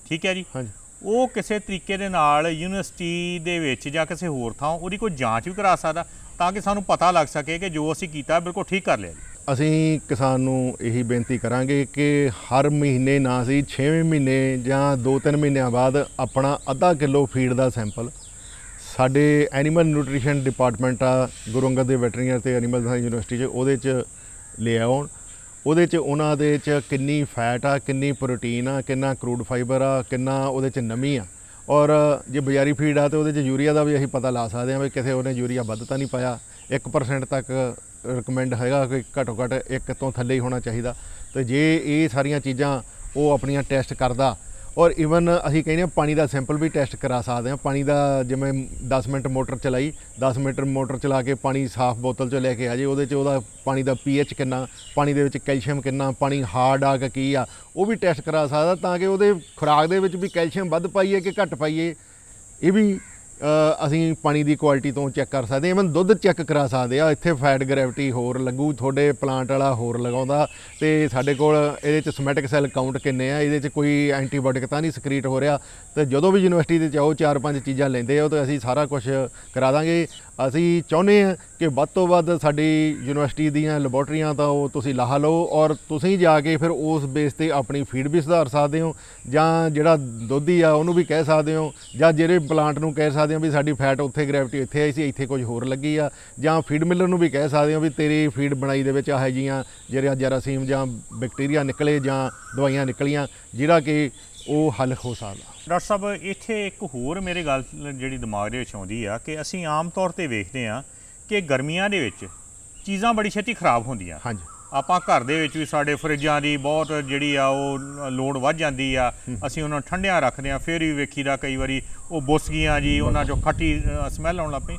ਠੀਕ ਹੈ ਜੀ ਹਾਂਜੀ ਉਹ ਕਿਸੇ ਤਰੀਕੇ ਦੇ ਨਾਲ ਯੂਨੀਵਰਸਿਟੀ ਦੇ ਵਿੱਚ ਜਾਂ ਕਿਸੇ ਹੋਰ ਥਾਂ ਉਹਦੀ ਕੋਈ ਜਾਂਚ ਵੀ ਕਰਾ ਸਕਦਾ ਤਾਂ ਕਿ ਸਾਨੂੰ ਪਤਾ ਲੱਗ ਸਕੇ ਕਿ ਜੋ ਅਸੀਂ ਕੀਤਾ ਬਿਲਕੁਲ ਠੀਕ ਕਰ ਲਿਆ ਅਸੀਂ ਕਿਸਾਨ ਨੂੰ ਇਹੀ ਬੇਨਤੀ ਕਰਾਂਗੇ ਕਿ ਹਰ ਮਹੀਨੇ ਨਾ ਸੀ 6ਵੇਂ ਮਹੀਨੇ ਜਾਂ 2-3 ਮਹੀਨਿਆਂ ਬਾਅਦ ਆਪਣਾ ਅੱਧਾ ਕਿਲੋ ਫੀਡ ਦਾ ਸੈਂਪਲ ਸਾਡੇ ਐਨੀਮਲ ਨਿਊਟ੍ਰੀਸ਼ਨ ਡਿਪਾਰਟਮੈਂਟ ਆ ਗੁਰੂ ਅੰਗਦ ਦੇ ਵੈਟਰਨਰੀ ਤੇ ਐਨੀਮਲ ਸਾਇੰਸ ਯੂਨੀਵਰਸਿਟੀ 'ਚ ਉਹਦੇ 'ਚ ਲੈ ਆਉਣ ਉਹਦੇ 'ਚ ਉਹਨਾਂ ਦੇ 'ਚ ਕਿੰਨੀ ਫੈਟ ਆ ਕਿੰਨੀ ਪ੍ਰੋਟੀਨ ਆ ਕਿੰਨਾ ਕਰੂਡ ਫਾਈਬਰ ਆ ਕਿੰਨਾ ਉਹਦੇ 'ਚ ਨਮੀ ਆ ਔਰ ਜੇ ਬਜ਼ਾਰੀ ਫੀਡ ਆ ਤੇ ਉਹਦੇ ਚ ਯੂਰੀਆ ਦਾ ਵੀ ਅਸੀਂ ਪਤਾ ਲਾ ਸਕਦੇ ਹਾਂ ਵੀ ਕਿਸੇ ਉਹਨੇ ਯੂਰੀਆ ਵੱਧ ਤਾਂ ਨਹੀਂ ਪਾਇਆ 1% ਤੱਕ ਰეკਮੈਂਡ ਹੈਗਾ ਕਿ ਘੱਟੋ ਘੱਟ 1 ਤੋਂ ਥੱਲੇ ਹੀ ਹੋਣਾ ਚਾਹੀਦਾ ਤੇ ਜੇ ਇਹ ਸਾਰੀਆਂ ਚੀਜ਼ਾਂ ਉਹ ਆਪਣੀਆਂ ਟੈਸਟ ਕਰਦਾ ਔਰ ਇਵਨ ਅਸੀਂ ਕਹਿੰਦੇ ਆ ਪਾਣੀ ਦਾ ਸੈਂਪਲ ਵੀ ਟੈਸਟ ਕਰਾ ਸਕਦੇ ਆ ਪਾਣੀ ਦਾ ਜਿਵੇਂ 10 ਮਿੰਟ ਮੋਟਰ ਚਲਾਈ 10 ਮਿੰਟ ਮੋਟਰ ਚਲਾ ਕੇ ਪਾਣੀ ਸਾਫ਼ ਬੋਤਲ ਚੋਂ ਲੈ ਕੇ ਆ ਜੇ ਉਹਦੇ ਚ ਉਹਦਾ ਪਾਣੀ ਦਾ ਪੀਐਚ ਕਿੰਨਾ ਪਾਣੀ ਦੇ ਵਿੱਚ ਕੈਲਸ਼ੀਅਮ ਕਿੰਨਾ ਪਾਣੀ ਹਾਰਡ ਆ ਕਿ ਕੀ ਆ ਉਹ ਵੀ ਟੈਸਟ ਕਰਾ ਸਕਦਾ ਤਾਂ ਕਿ ਉਹਦੇ ਖੁਰਾਕ ਦੇ ਵਿੱਚ ਵੀ ਕੈਲਸ਼ੀਅਮ ਵੱਧ ਪਾਈਏ ਕਿ ਘੱਟ ਪਾਈਏ ਇਹ ਵੀ ਅਸੀਂ ਪਾਣੀ ਦੀ ਕੁਆਲਿਟੀ ਤੋਂ ਚੈੱਕ ਕਰ ਸਕਦੇ ਹਾਂ ਇਵਨ ਦੁੱਧ ਚੈੱਕ ਕਰਾ ਸਕਦੇ ਆ ਇੱਥੇ ਫੈਟ ਗ੍ਰੈਵਿਟੀ ਹੋਰ ਲੱਗੂ ਤੁਹਾਡੇ ਪਲਾਂਟ ਵਾਲਾ ਹੋਰ ਲਗਾਉਂਦਾ ਤੇ ਸਾਡੇ ਕੋਲ ਇਹਦੇ ਚ ਸਮੈਟਿਕ ਸੈਲ ਕਾਊਂਟ ਕਿੰਨੇ ਆ ਇਹਦੇ ਚ ਕੋਈ ਐਂਟੀਬਾਇਓਟਿਕ ਤਾਂ ਨਹੀਂ ਸਕ੍ਰੀਟ ਹੋ ਰਿਹਾ ਤੇ ਜਦੋਂ ਵੀ ਯੂਨੀਵਰਸਿਟੀ ਦੇ ਚਾਹੋ ਚਾਰ ਪੰਜ ਚੀਜ਼ਾਂ ਲੈਂਦੇ ਹੋ ਤਾਂ ਅਸੀਂ ਸਾਰਾ ਕੁਝ ਕਰਾ ਦਾਂਗੇ ਅਸੀਂ ਚਾਹੁੰਦੇ ਹਾਂ ਕਿ ਵੱਧ ਤੋਂ ਵੱਧ ਸਾਡੀ ਯੂਨੀਵਰਸਿਟੀ ਦੀਆਂ ਲੈਬੋਰਟਰੀਆਂ ਤਾਂ ਉਹ ਤੁਸੀਂ ਲਾਹ ਲਓ ਔਰ ਤੁਸੀਂ ਜਾ ਕੇ ਫਿਰ ਉਸ ਬੇਸ ਤੇ ਆਪਣੀ ਫੀਡ ਵੀ ਸੁਧਾਰ ਸਕਦੇ ਹੋ ਜਾਂ ਜਿਹੜਾ ਦੁੱਧੀ ਆ ਉਹਨੂੰ ਵੀ ਕਹਿ ਸਕਦੇ ਹੋ ਜਾਂ ਜਿਹੜੇ ਪਲਾਂਟ ਨੂੰ ਕਹਿ ਸਕਦੇ ਹੋ ਵੀ ਸਾਡੀ ਫੈਟ ਉੱਥੇ ਗ੍ਰੈਵਿਟੀ ਇੱਥੇ ਆਈ ਸੀ ਇੱਥੇ ਕੁਝ ਹੋਰ ਲੱਗੀ ਆ ਜਾਂ ਫੀਡ ਮਿਲਰ ਨੂੰ ਵੀ ਕਹਿ ਸਕਦੇ ਹੋ ਵੀ ਤੇਰੀ ਫੀਡ ਬਣਾਈ ਦੇ ਵਿੱਚ ਆਹ ਜੀਆਂ ਜਿਹੜੀਆਂ ਜਰਾਸੀਮ ਜਾਂ ਬੈਕਟੀਰੀਆ ਨਿਕਲੇ ਜਾਂ ਦਵਾਈਆਂ ਨਿਕਲੀਆਂ ਜਿਹੜਾ ਕਿ ਉਹ ਹੱਲ ਹੋ ਸਕਦਾ ਡਾਕਟਰ ਸਾਹਿਬ ਇੱਥੇ ਇੱਕ ਹੋਰ ਮੇਰੇ ਗੱਲ ਜਿਹੜੀ ਦਿਮਾਗ ਦੇ ਵਿੱਚ ਆਉਂਦੀ ਆ ਕਿ ਅਸੀਂ ਆਮ ਤੌਰ ਤੇ ਵੇਖਦੇ ਆ ਕਿ ਗਰਮੀਆਂ ਦੇ ਵਿੱਚ ਚੀਜ਼ਾਂ ਬੜੀ ਛੇਤੀ ਖਰਾਬ ਹੁੰਦੀਆਂ ਹਾਂਜੀ ਆਪਾਂ ਘਰ ਦੇ ਵਿੱਚ ਵੀ ਸਾਡੇ ਫਰਿੱਜਾਂ ਦੀ ਬਹੁਤ ਜਿਹੜੀ ਆ ਉਹ ਲੋਡ ਵੱਧ ਜਾਂਦੀ ਆ ਅਸੀਂ ਉਹਨਾਂ ਨੂੰ ਠੰਡਿਆਂ ਰੱਖਦੇ ਆ ਫਿਰ ਵੀ ਵੇਖੀਦਾ ਕਈ ਵਾਰੀ ਉਹ ਬੁੱਸ ਗਈਆਂ ਜੀ ਉਹਨਾਂ ਚੋਂ ਖੱਟੀ ਸਮੈਲ ਆਉਣ ਲੱਗ ਪਈ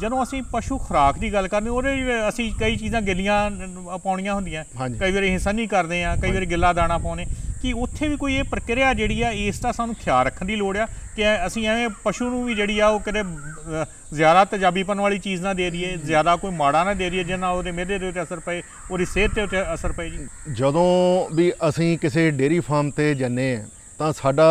ਜਦੋਂ ਅਸੀਂ ਪਸ਼ੂ ਖੁਰਾਕ ਦੀ ਗੱਲ ਕਰਦੇ ਉਹਦੇ ਵੀ ਅਸੀਂ ਕਈ ਚੀਜ਼ਾਂ ਗਿੱਲੀਆਂ ਪਾਉਣੀਆਂ ਹੁੰਦੀਆਂ ਕਈ ਵਾਰੀ ਅਸੀਂ ਸੰਨੀ ਕਰਦੇ ਆ ਕਈ ਵਾਰੀ ਗਿੱਲਾ ਦਾਣਾ ਪਾਉਨੇ ਕਿ ਉੱਥੇ ਵੀ ਕੋਈ ਇਹ ਪ੍ਰਕਿਰਿਆ ਜਿਹੜੀ ਆ ਇਸ ਦਾ ਸਾਨੂੰ ਖਿਆਲ ਰੱਖਣ ਦੀ ਲੋੜ ਆ ਕਿ ਅਸੀਂ ਐਵੇਂ ਪਸ਼ੂ ਨੂੰ ਵੀ ਜਿਹੜੀ ਆ ਉਹ ਕਿਤੇ ਜ਼ਿਆਦਾ ਤਜਾਬੀਪਨ ਵਾਲੀ ਚੀਜ਼ ਨਾ ਦੇ ਦਈਏ ਜ਼ਿਆਦਾ ਕੋਈ ਮਾੜਾ ਨਾ ਦੇ ਦਈਏ ਜਿੰਨਾ ਉਹਦੇ ਮਿਹਦੇ ਦੇ ਉੱਤੇ ਅਸਰ ਪਏ ਉਹਦੀ ਸਿਹਤ ਤੇ ਉੱਤੇ ਅਸਰ ਪਏ ਜੀ ਜਦੋਂ ਵੀ ਅਸੀਂ ਕਿਸੇ ਡੇਰੀ ਫਾਰਮ ਤੇ ਜੰਨੇ ਆ ਤਾਂ ਸਾਡਾ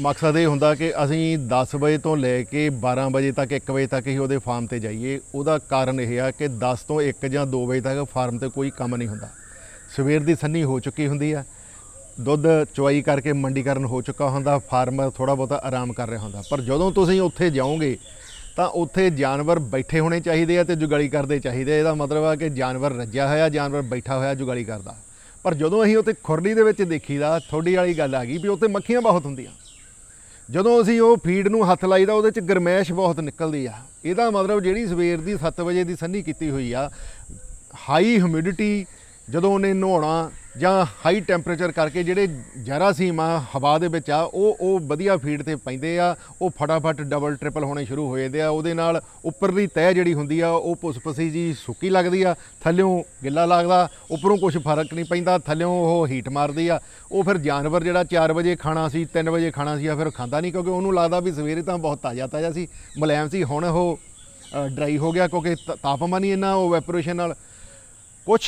ਮਕਸਦ ਇਹ ਹੁੰਦਾ ਕਿ ਅਸੀਂ 10 ਵਜੇ ਤੋਂ ਲੈ ਕੇ 12 ਵਜੇ ਤੱਕ 1 ਵਜੇ ਤੱਕ ਹੀ ਉਹਦੇ ਫਾਰਮ ਤੇ ਜਾਈਏ ਉਹਦਾ ਕਾਰਨ ਇਹ ਆ ਕਿ 10 ਤੋਂ 1 ਜਾਂ 2 ਵਜੇ ਤੱਕ ਫਾਰਮ ਤੇ ਕੋਈ ਕੰਮ ਨਹੀਂ ਹੁੰਦਾ ਸਵੇਰ ਦੀ ਸੰਨੀ ਹੋ ਚੁੱਕੀ ਹੁੰਦੀ ਆ ਦੁੱਧ ਚੁਆਈ ਕਰਕੇ ਮੰਡੀਕਰਨ ਹੋ ਚੁੱਕਾ ਹੁੰਦਾ ਫਾਰਮਰ ਥੋੜਾ ਬਹੁਤਾ ਆਰਾਮ ਕਰ ਰਿਹਾ ਹੁੰਦਾ ਪਰ ਜਦੋਂ ਤੁਸੀਂ ਉੱਥੇ ਜਾਓਗੇ ਤਾਂ ਉੱਥੇ ਜਾਨਵਰ ਬੈਠੇ ਹੋਣੇ ਚਾਹੀਦੇ ਆ ਤੇ ਜੁਗਾਲੀ ਕਰਦੇ ਚਾਹੀਦੇ ਇਹਦਾ ਮਤਲਬ ਆ ਕਿ ਜਾਨਵਰ ਰੱਜਿਆ ਹੋਇਆ ਜਾਨਵਰ ਬੈਠਾ ਹੋਇਆ ਜੁਗਾਲੀ ਕਰਦਾ ਪਰ ਜਦੋਂ ਅਸੀਂ ਉੱਥੇ ਖੁਰਲੀ ਦੇ ਵਿੱਚ ਦੇਖੀਦਾ ਥੋੜੀ ਵਾਲੀ ਗੱਲ ਆ ਗਈ ਵੀ ਉੱਥੇ ਮੱਖੀਆਂ ਬਹੁਤ ਹੁੰਦੀਆਂ ਜਦੋਂ ਅਸੀਂ ਉਹ ਫੀਡ ਨੂੰ ਹੱਥ ਲਾਈਦਾ ਉਹਦੇ ਚ ਗਰਮੈਸ਼ ਬਹੁਤ ਨਿਕਲਦੀ ਆ ਇਹਦਾ ਮਤਲਬ ਜਿਹੜੀ ਸਵੇਰ ਦੀ 7 ਵਜੇ ਦੀ ਸੰਨੀ ਕੀਤੀ ਹੋਈ ਆ ਹਾਈ ਹਿਊਮਿਡਿਟੀ ਜਦੋਂ ਉਹਨੇ ਨਹਾਉਣਾ ਜਾਂ ਹਾਈ ਟੈਂਪਰੇਚਰ ਕਰਕੇ ਜਿਹੜੇ ਜਰਾਸੀਮ ਆ ਹਵਾ ਦੇ ਵਿੱਚ ਆ ਉਹ ਉਹ ਵਧੀਆ ਫੀਡ ਤੇ ਪੈਂਦੇ ਆ ਉਹ ਫਟਾਫਟ ਡਬਲ ਟ੍ਰਿਪਲ ਹੋਣੇ ਸ਼ੁਰੂ ਹੋ ਜਾਂਦੇ ਆ ਉਹਦੇ ਨਾਲ ਉੱਪਰਲੀ ਤਹਿ ਜਿਹੜੀ ਹੁੰਦੀ ਆ ਉਹ ਪੁਸਪਸੀ ਜੀ ਸੁੱਕੀ ਲੱਗਦੀ ਆ ਥੱਲਿਓਂ ਗਿੱਲਾ ਲੱਗਦਾ ਉੱਪਰੋਂ ਕੁਝ ਫਰਕ ਨਹੀਂ ਪੈਂਦਾ ਥੱਲਿਓਂ ਉਹ ਹੀਟ ਮਾਰਦੀ ਆ ਉਹ ਫਿਰ ਜਾਨਵਰ ਜਿਹੜਾ 4 ਵਜੇ ਖਾਣਾ ਸੀ 3 ਵਜੇ ਖਾਣਾ ਸੀ ਆ ਫਿਰ ਖਾਂਦਾ ਨਹੀਂ ਕਿਉਂਕਿ ਉਹਨੂੰ ਲੱਗਦਾ ਵੀ ਸਵੇਰੇ ਤਾਂ ਬਹੁਤ ਤਾਜ਼ਾ ਤਾਜ਼ਾ ਸੀ ਮੁਲਾਇਮ ਸੀ ਹੁਣ ਉਹ ਡਰਾਈ ਹੋ ਗਿਆ ਕਿਉਂਕਿ ਤਾਪਮਾਨ ਹੀ ਇੰਨਾ ਉਹ ਵੈਪੋਰੇਸ਼ਨ ਨਾਲ ਕੁਝ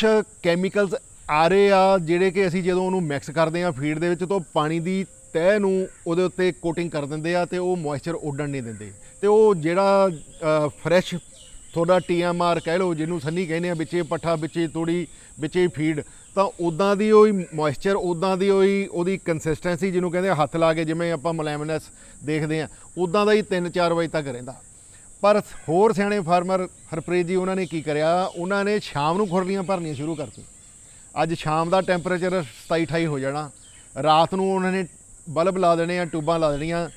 ਕੈਮੀਕਲਸ ਆਰੇ ਆ ਜਿਹੜੇ ਕਿ ਅਸੀਂ ਜਦੋਂ ਉਹਨੂੰ ਮਿਕਸ ਕਰਦੇ ਆ ਫੀਡ ਦੇ ਵਿੱਚ ਤੋਂ ਪਾਣੀ ਦੀ ਤਹਿ ਨੂੰ ਉਹਦੇ ਉੱਤੇ ਕੋਟਿੰਗ ਕਰ ਦਿੰਦੇ ਆ ਤੇ ਉਹ ਮੋਇਸਚਰ ਉੱਡਣ ਨਹੀਂ ਦਿੰਦੇ ਤੇ ਉਹ ਜਿਹੜਾ ਫਰੈਸ਼ ਤੁਹਾਡਾ ਟੀਐਮਆਰ ਕਹਿ ਲਓ ਜਿਹਨੂੰ ਸੰਨੀ ਕਹਿੰਦੇ ਆ ਵਿੱਚੇ ਪੱਠਾ ਵਿੱਚੇ ਤੋੜੀ ਵਿੱਚੇ ਫੀਡ ਤਾਂ ਉਦਾਂ ਦੀ ਉਹ ਮੋਇਸਚਰ ਉਦਾਂ ਦੀ ਉਹ ਉਹਦੀ ਕੰਸਿਸਟੈਂਸੀ ਜਿਹਨੂੰ ਕਹਿੰਦੇ ਆ ਹੱਥ ਲਾ ਕੇ ਜਿਵੇਂ ਆਪਾਂ ਮਲੈਮਨਸ ਦੇਖਦੇ ਆ ਉਦਾਂ ਦਾ ਹੀ 3-4 ਵਜੇ ਤੱਕ ਰਹਿੰਦਾ ਪਰ ਹੋਰ ਸਿਆਣੇ ਫਾਰਮਰ ਹਰਪ੍ਰੀਤ ਜੀ ਉਹਨਾਂ ਨੇ ਕੀ ਕਰਿਆ ਉਹਨਾਂ ਨੇ ਸ਼ਾਮ ਨੂੰ ਖੁਰਲੀਆਂ ਭਰਨੀਆਂ ਸ਼ੁਰੂ ਕਰਤੀ ਅੱਜ ਸ਼ਾਮ ਦਾ ਟੈਂਪਰੇਚਰ 27 28 ਹੋ ਜਾਣਾ ਰਾਤ ਨੂੰ ਉਹਨਾਂ ਨੇ ਬਲਬ ਲਾ ਦੇਣੇ ਆ ਟਿਊਬਾਂ ਲਾ ਦੇਣੀਆਂ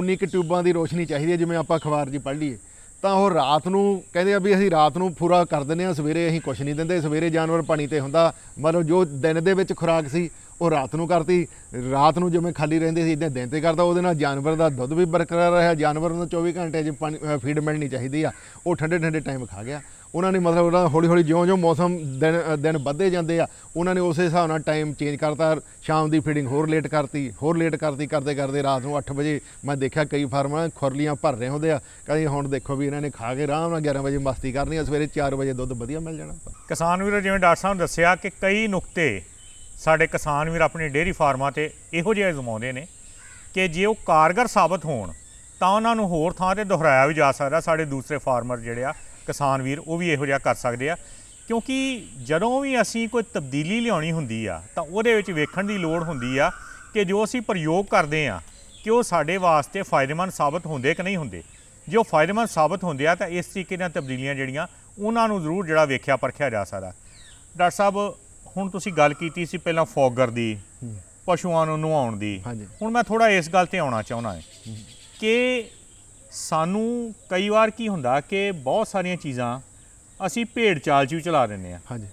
19 ਕਿ ਟਿਊਬਾਂ ਦੀ ਰੋਸ਼ਨੀ ਚਾਹੀਦੀ ਹੈ ਜਿਵੇਂ ਆਪਾਂ ਅਖਬਾਰ ਜੀ ਪੜ੍ਹ ਲਈਏ ਤਾਂ ਉਹ ਰਾਤ ਨੂੰ ਕਹਿੰਦੇ ਆ ਵੀ ਅਸੀਂ ਰਾਤ ਨੂੰ ਪੂਰਾ ਕਰ ਦਿੰਦੇ ਆ ਸਵੇਰੇ ਅਸੀਂ ਕੁਝ ਨਹੀਂ ਦਿੰਦੇ ਸਵੇਰੇ ਜਾਨਵਰ ਪਾਣੀ ਤੇ ਹੁੰਦਾ ਮਤਲਬ ਜੋ ਦਿਨ ਦੇ ਵਿੱਚ ਖੁਰਾਕ ਸੀ ਉਹ ਰਾਤ ਨੂੰ ਕਰਤੀ ਰਾਤ ਨੂੰ ਜਿਵੇਂ ਖਾਲੀ ਰਹਿੰਦੇ ਸੀ ਇਦਾਂ ਦਿਨ ਤੇ ਕਰਦਾ ਉਹਦੇ ਨਾਲ ਜਾਨਵਰ ਦਾ ਦੁੱਧ ਵੀ ਬਰਕਰਾਰ ਰਿਹਾ ਜਾਨਵਰ ਨੂੰ 24 ਘੰਟੇ ਚ ਪਾਣੀ ਫੀਡ ਮਿਲਣੀ ਚਾਹੀਦੀ ਆ ਉਹ ਠੰਡੇ ਠੰਡੇ ਟਾਈਮ ਖਾ ਗਿਆ ਉਹਨਾਂ ਨੇ ਮਤਲਬ ਉਹਨਾਂ ਹੌਲੀ ਹੌਲੀ ਜਿਉਂ-ਜਿਉਂ ਮੌਸਮ ਦਿਨ ਦਿਨ ਵੱਧਦੇ ਜਾਂਦੇ ਆ ਉਹਨਾਂ ਨੇ ਉਸੇ ਹਿਸਾਬ ਨਾਲ ਟਾਈਮ ਚੇਂਜ ਕਰਤਾ ਸ਼ਾਮ ਦੀ ਫੀਡਿੰਗ ਹੋਰ ਲੇਟ ਕਰਤੀ ਹੋਰ ਲੇਟ ਕਰਤੀ ਕਰਦੇ ਕਰਦੇ ਰਾਤ ਨੂੰ 8 ਵਜੇ ਮੈਂ ਦੇਖਿਆ ਕਈ ਫਾਰਮਾਂ ਖੁਰਲੀਆਂ ਭਰ ਰਹੇ ਹੁੰਦੇ ਆ ਕਹਿੰਦੇ ਹੁਣ ਦੇਖੋ ਵੀ ਇਹਨਾਂ ਨੇ ਖਾ ਕੇ ਆਰਾਮ ਨਾਲ 11 ਵਜੇ ਮਸਤੀ ਕਰਨੀ ਆ ਸਵੇਰੇ 4 ਵਜੇ ਦੁੱਧ ਵਧੀਆ ਮਿਲ ਜਾਣਾ ਕਿਸਾਨ ਵੀਰੋ ਜਿਵੇਂ ਡਾਕਟਰ ਸਾਹਿਬ ਦੱਸਿਆ ਕਿ ਕਈ ਨੁਕਤੇ ਸਾਡੇ ਕਿਸਾਨ ਵੀਰ ਆਪਣੇ ਡੇਰੀ ਫਾਰਮਾਂ ਤੇ ਇਹੋ ਜਿਹੇ ਅਜ਼ਮਾਉਂਦੇ ਨੇ ਕਿ ਜੇ ਉਹ ਕਾਰਗਰ ਸਾਬਤ ਹੋਣ ਤਾਂ ਉਹਨਾਂ ਨੂੰ ਹੋਰ ਥਾਂ ਤੇ ਦੁਹਰਾਇਆ ਵੀ ਜਾ ਸਕਦਾ ਸਾਡੇ ਦੂਸਰੇ ਫਾਰਮਰ ਜਿਹੜੇ ਆ ਕਿਸਾਨ ਵੀਰ ਉਹ ਵੀ ਇਹੋ ਜਿਹਾ ਕਰ ਸਕਦੇ ਆ ਕਿਉਂਕਿ ਜਦੋਂ ਵੀ ਅਸੀਂ ਕੋਈ ਤਬਦੀਲੀ ਲਿਆਉਣੀ ਹੁੰਦੀ ਆ ਤਾਂ ਉਹਦੇ ਵਿੱਚ ਵੇਖਣ ਦੀ ਲੋੜ ਹੁੰਦੀ ਆ ਕਿ ਜੋ ਅਸੀਂ ਪ੍ਰਯੋਗ ਕਰਦੇ ਆ ਕਿ ਉਹ ਸਾਡੇ ਵਾਸਤੇ ਫਾਇਦੇਮੰਦ ਸਾਬਤ ਹੁੰਦੇ ਕਿ ਨਹੀਂ ਹੁੰਦੇ ਜੇ ਉਹ ਫਾਇਦੇਮੰਦ ਸਾਬਤ ਹੁੰਦੇ ਆ ਤਾਂ ਇਸ ਤਰੀਕੇ ਦੀਆਂ ਤਬਦੀਲੀਆਂ ਜਿਹੜੀਆਂ ਉਹਨਾਂ ਨੂੰ ਜ਼ਰੂਰ ਜਿਹੜਾ ਵੇਖਿਆ ਪਰਖਿਆ ਜਾ ਸਕਦਾ ਡਾਕਟਰ ਸਾਹਿਬ ਹੁਣ ਤੁਸੀਂ ਗੱਲ ਕੀਤੀ ਸੀ ਪਹਿਲਾਂ ਫੌਗਰ ਦੀ ਪਸ਼ੂਆਂ ਨੂੰ ਨਵਾਉਣ ਦੀ ਹੁਣ ਮੈਂ ਥੋੜਾ ਇਸ ਗੱਲ ਤੇ ਆਉਣਾ ਚਾਹੁੰਦਾ ਹਾਂ ਕਿ ਸਾਨੂੰ ਕਈ ਵਾਰ ਕੀ ਹੁੰਦਾ ਕਿ ਬਹੁਤ ਸਾਰੀਆਂ ਚੀਜ਼ਾਂ ਅਸੀਂ ਭੇਡ ਚਾਲ 'ਚ ਵੀ ਚਲਾ ਦਿੰਦੇ ਆ ਹਾਂਜੀ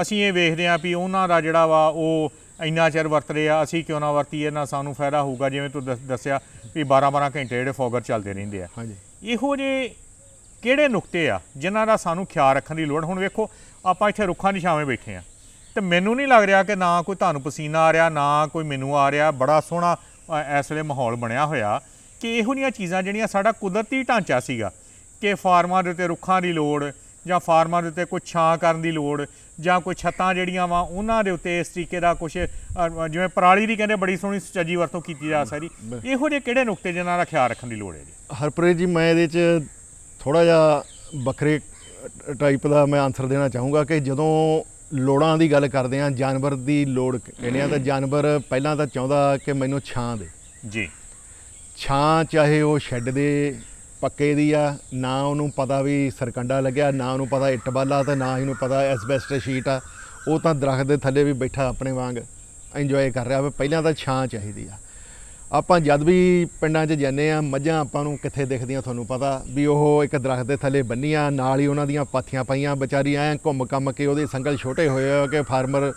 ਅਸੀਂ ਇਹ ਵੇਖਦੇ ਆਂ ਵੀ ਉਹਨਾਂ ਦਾ ਜਿਹੜਾ ਵਾ ਉਹ ਇੰਨਾ ਚਿਰ ਵਰਤ ਰਿਹਾ ਅਸੀਂ ਕਿਉਂ ਨਾ ਵਰਤੀਏ ਨਾ ਸਾਨੂੰ ਫਾਇਦਾ ਹੋਊਗਾ ਜਿਵੇਂ ਤੂੰ ਦੱਸਿਆ ਵੀ 12-12 ਘੰਟੇ ਜਿਹੜੇ ਫੌਗਰ ਚੱਲਦੇ ਰਹਿੰਦੇ ਆ ਹਾਂਜੀ ਇਹੋ ਜੇ ਕਿਹੜੇ ਨੁਕਤੇ ਆ ਜਿਨ੍ਹਾਂ ਦਾ ਸਾਨੂੰ ਖਿਆਲ ਰੱਖਣ ਦੀ ਲੋੜ ਹੁਣ ਵੇਖੋ ਆਪਾਂ ਇੱਥੇ ਰੁੱਖਾਂ ਦੀ ਛਾਵੇਂ ਬੈਠੇ ਆ ਤੇ ਮੈਨੂੰ ਨਹੀਂ ਲੱਗ ਰਿਹਾ ਕਿ ਨਾ ਕੋਈ ਤੁਹਾਨੂੰ ਪਸੀਨਾ ਆ ਰਿਹਾ ਨਾ ਕੋਈ ਮੈਨੂੰ ਆ ਰਿਹਾ ਬੜਾ ਸੋਹਣਾ ਇਸ ਵੇਲੇ ਮਾਹੌਲ ਬਣਿਆ ਹੋਇਆ ਕਿ ਇਹੋ ਜੀਆਂ ਚੀਜ਼ਾਂ ਜਿਹੜੀਆਂ ਸਾਡਾ ਕੁਦਰਤੀ ਢਾਂਚਾ ਸੀਗਾ ਕਿ ਫਾਰਮਾਂ ਦੇ ਉੱਤੇ ਰੁੱਖਾਂ ਦੀ ਲੋੜ ਜਾਂ ਫਾਰਮਾਂ ਦੇ ਉੱਤੇ ਕੋਈ ਛਾਂ ਕਰਨ ਦੀ ਲੋੜ ਜਾਂ ਕੋਈ ਛੱਤਾਂ ਜਿਹੜੀਆਂ ਵਾ ਉਹਨਾਂ ਦੇ ਉੱਤੇ ਇਸ ਤਰੀਕੇ ਦਾ ਕੁਝ ਜਿਵੇਂ ਪਰਾਲੀ ਦੀ ਕਹਿੰਦੇ ਬੜੀ ਸੋਹਣੀ ਸਚੱਜੀ ਵਰਤੋਂ ਕੀਤੀ ਜਾ ਸਾਰੀ ਇਹੋ ਜਿਹੇ ਕਿਹੜੇ ਨੁਕਤੇ ਜਿਨ੍ਹਾਂ ਦਾ ਖਿਆਲ ਰੱਖਣ ਦੀ ਲੋੜ ਹੈ ਜੀ ਹਰਪ੍ਰੀਤ ਜੀ ਮੈਂ ਇਹਦੇ 'ਚ ਥੋੜਾ ਜਿਹਾ ਬਕਰੇ ਟਾਈਪ ਦਾ ਮੈਂ ਆਨਸਰ ਦੇਣਾ ਚਾਹੂੰਗਾ ਕਿ ਜਦੋਂ ਲੋੜਾਂ ਦੀ ਗੱਲ ਕਰਦੇ ਆ ਜਾਨਵਰ ਦੀ ਲੋੜ ਕਹਿੰਦੇ ਆ ਤਾਂ ਜਾਨਵਰ ਪਹਿਲਾਂ ਤਾਂ ਚਾਹੁੰਦਾ ਕਿ ਮੈਨੂੰ ਛਾਂ ਦੇ ਜੀ ਛਾਂ ਚਾਹੇ ਉਹ ਸ਼ੈੱਡ ਦੇ ਪੱਕੇ ਦੀ ਆ ਨਾ ਉਹਨੂੰ ਪਤਾ ਵੀ ਸਰਕੰਡਾ ਲੱਗਿਆ ਨਾ ਉਹਨੂੰ ਪਤਾ ਇੱਟ ਬਾਲਾ ਤੇ ਨਾ ਹੀ ਉਹਨੂੰ ਪਤਾ ਐਸਬੈਸਟ ਸ਼ੀਟ ਆ ਉਹ ਤਾਂ ਦਰਖਤ ਦੇ ਥੱਲੇ ਵੀ ਬੈਠਾ ਆਪਣੇ ਵਾਂਗ ਇੰਜੋਏ ਕਰ ਰਿਹਾ ਪਹਿਲਾਂ ਤਾਂ ਛਾਂ ਚਾਹੀਦੀ ਆ ਆਪਾਂ ਜਦ ਵੀ ਪਿੰਡਾਂ 'ਚ ਜਾਂਦੇ ਆ ਮੱਝਾਂ ਆਪਾਂ ਨੂੰ ਕਿੱਥੇ ਦਿਖਦੀਆਂ ਤੁਹਾਨੂੰ ਪਤਾ ਵੀ ਉਹ ਇੱਕ ਦਰਖਤ ਦੇ ਥੱਲੇ ਬੰਨੀਆਂ ਨਾਲ ਹੀ ਉਹਨਾਂ ਦੀਆਂ ਪਾਥੀਆਂ ਪਾਈਆਂ ਵਿਚਾਰੀ ਐ ਘੁੰਮ ਕੰਮ ਕੇ ਉਹਦੇ ਸੰਗਲ ਛੋਟੇ ਹੋਏ ਆ ਕਿ ਫਾਰਮਰ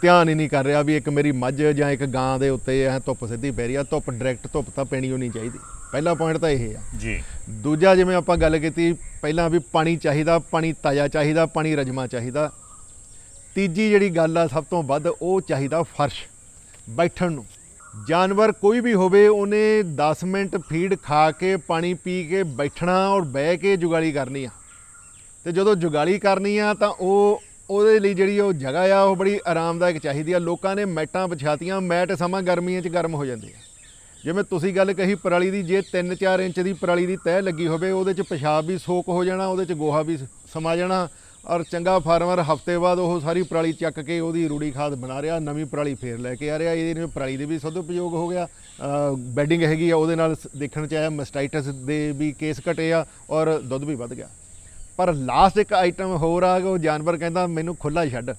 ਧਿਆਨ ਹੀ ਨਹੀਂ ਕਰ ਰਿਹਾ ਵੀ ਇੱਕ ਮੇਰੀ ਮੱਝ ਜਾਂ ਇੱਕ ਗਾਂ ਦੇ ਉੱਤੇ ਐ ਧੁੱਪ ਸਿੱਧੀ ਪੈ ਰਹੀ ਆ ਧੁੱਪ ਡਾਇਰੈਕਟ ਧੁੱਪ ਤਾਂ ਪੈਣੀ ਹੋਣੀ ਚਾਹੀਦੀ ਪਹਿਲਾ ਪੁਆਇੰਟ ਤਾਂ ਇਹ ਆ ਜੀ ਦੂਜਾ ਜਿਵੇਂ ਆਪਾਂ ਗੱਲ ਕੀਤੀ ਪਹਿਲਾਂ ਵੀ ਪਾਣੀ ਚਾਹੀਦਾ ਪਾਣੀ ਤਾਜ਼ਾ ਚਾਹੀਦਾ ਪਾਣੀ ਰਜਮਾ ਚਾਹੀਦਾ ਤੀਜੀ ਜਿਹੜੀ ਗੱਲ ਆ ਸਭ ਤੋਂ ਵੱਧ ਉਹ ਚਾਹੀਦਾ ਫਰਸ਼ ਬੈਠਣ ਨੂੰ ਜਾਨਵਰ ਕੋਈ ਵੀ ਹੋਵੇ ਉਹਨੇ 10 ਮਿੰਟ ਫੀਡ ਖਾ ਕੇ ਪਾਣੀ ਪੀ ਕੇ ਬੈਠਣਾ ਔਰ ਬਹਿ ਕੇ ਜੁਗਾਲੀ ਕਰਨੀ ਆ ਤੇ ਜਦੋਂ ਜੁਗਾਲੀ ਕਰਨੀ ਆ ਤਾਂ ਉਹ ਉਹਦੇ ਲਈ ਜਿਹੜੀ ਉਹ ਜਗ੍ਹਾ ਆ ਉਹ ਬੜੀ ਆਰਾਮਦਾਇਕ ਚਾਹੀਦੀ ਆ ਲੋਕਾਂ ਨੇ ਮੈਟਾਂ ਵਿਛਾਤੀਆਂ ਮੈਟ ਸਮਾਂ ਗਰਮੀਆਂ 'ਚ ਗਰਮ ਹੋ ਜਾਂਦੇ ਆ ਜਿਵੇਂ ਤੁਸੀਂ ਗੱਲ ਕਹੀ ਪਰਾਲੀ ਦੀ ਜੇ 3-4 ਇੰਚ ਦੀ ਪਰਾਲੀ ਦੀ ਤਹਿ ਲੱਗੀ ਹੋਵੇ ਉਹਦੇ 'ਚ ਪਿਸ਼ਾਬ ਵੀ ਸੋਕ ਹੋ ਜਾਣਾ ਉਹਦੇ 'ਚ ਗੋਹਾ ਵੀ ਸਮਾ ਜਾਣਾ ਔਰ ਚੰਗਾ ਫਾਰਮਰ ਹਫਤੇ ਬਾਅਦ ਉਹ ਸਾਰੀ ਪਰਾਲੀ ਚੱਕ ਕੇ ਉਹਦੀ ਰੂੜੀ ਖਾਦ ਬਣਾ ਰਿਹਾ ਨਵੀਂ ਪਰਾਲੀ ਫੇਰ ਲੈ ਕੇ ਆ ਰਿਹਾ ਇਹਦੇ ਨਾਲ ਪਰਾਲੀ ਦੇ ਵੀ ਸਦ ਉਪਯੋਗ ਹੋ ਗਿਆ ਬੈਡਿੰਗ ਹੈਗੀ ਆ ਉਹਦੇ ਨਾਲ ਦੇਖਣ ਚ ਆਇਆ ਮਸਟਾਈਟਸ ਦੇ ਵੀ ਕੇਸ ਘਟੇ ਆ ਔਰ ਦੁੱਧ ਵੀ ਵੱਧ ਗਿਆ ਪਰ ਲਾਸਟ ਇੱਕ ਆਈਟਮ ਹੋਰ ਆ ਗਿਆ ਉਹ ਜਾਨਵਰ ਕਹਿੰਦਾ ਮੈਨੂੰ ਖੁੱਲਾ ਛੱਡ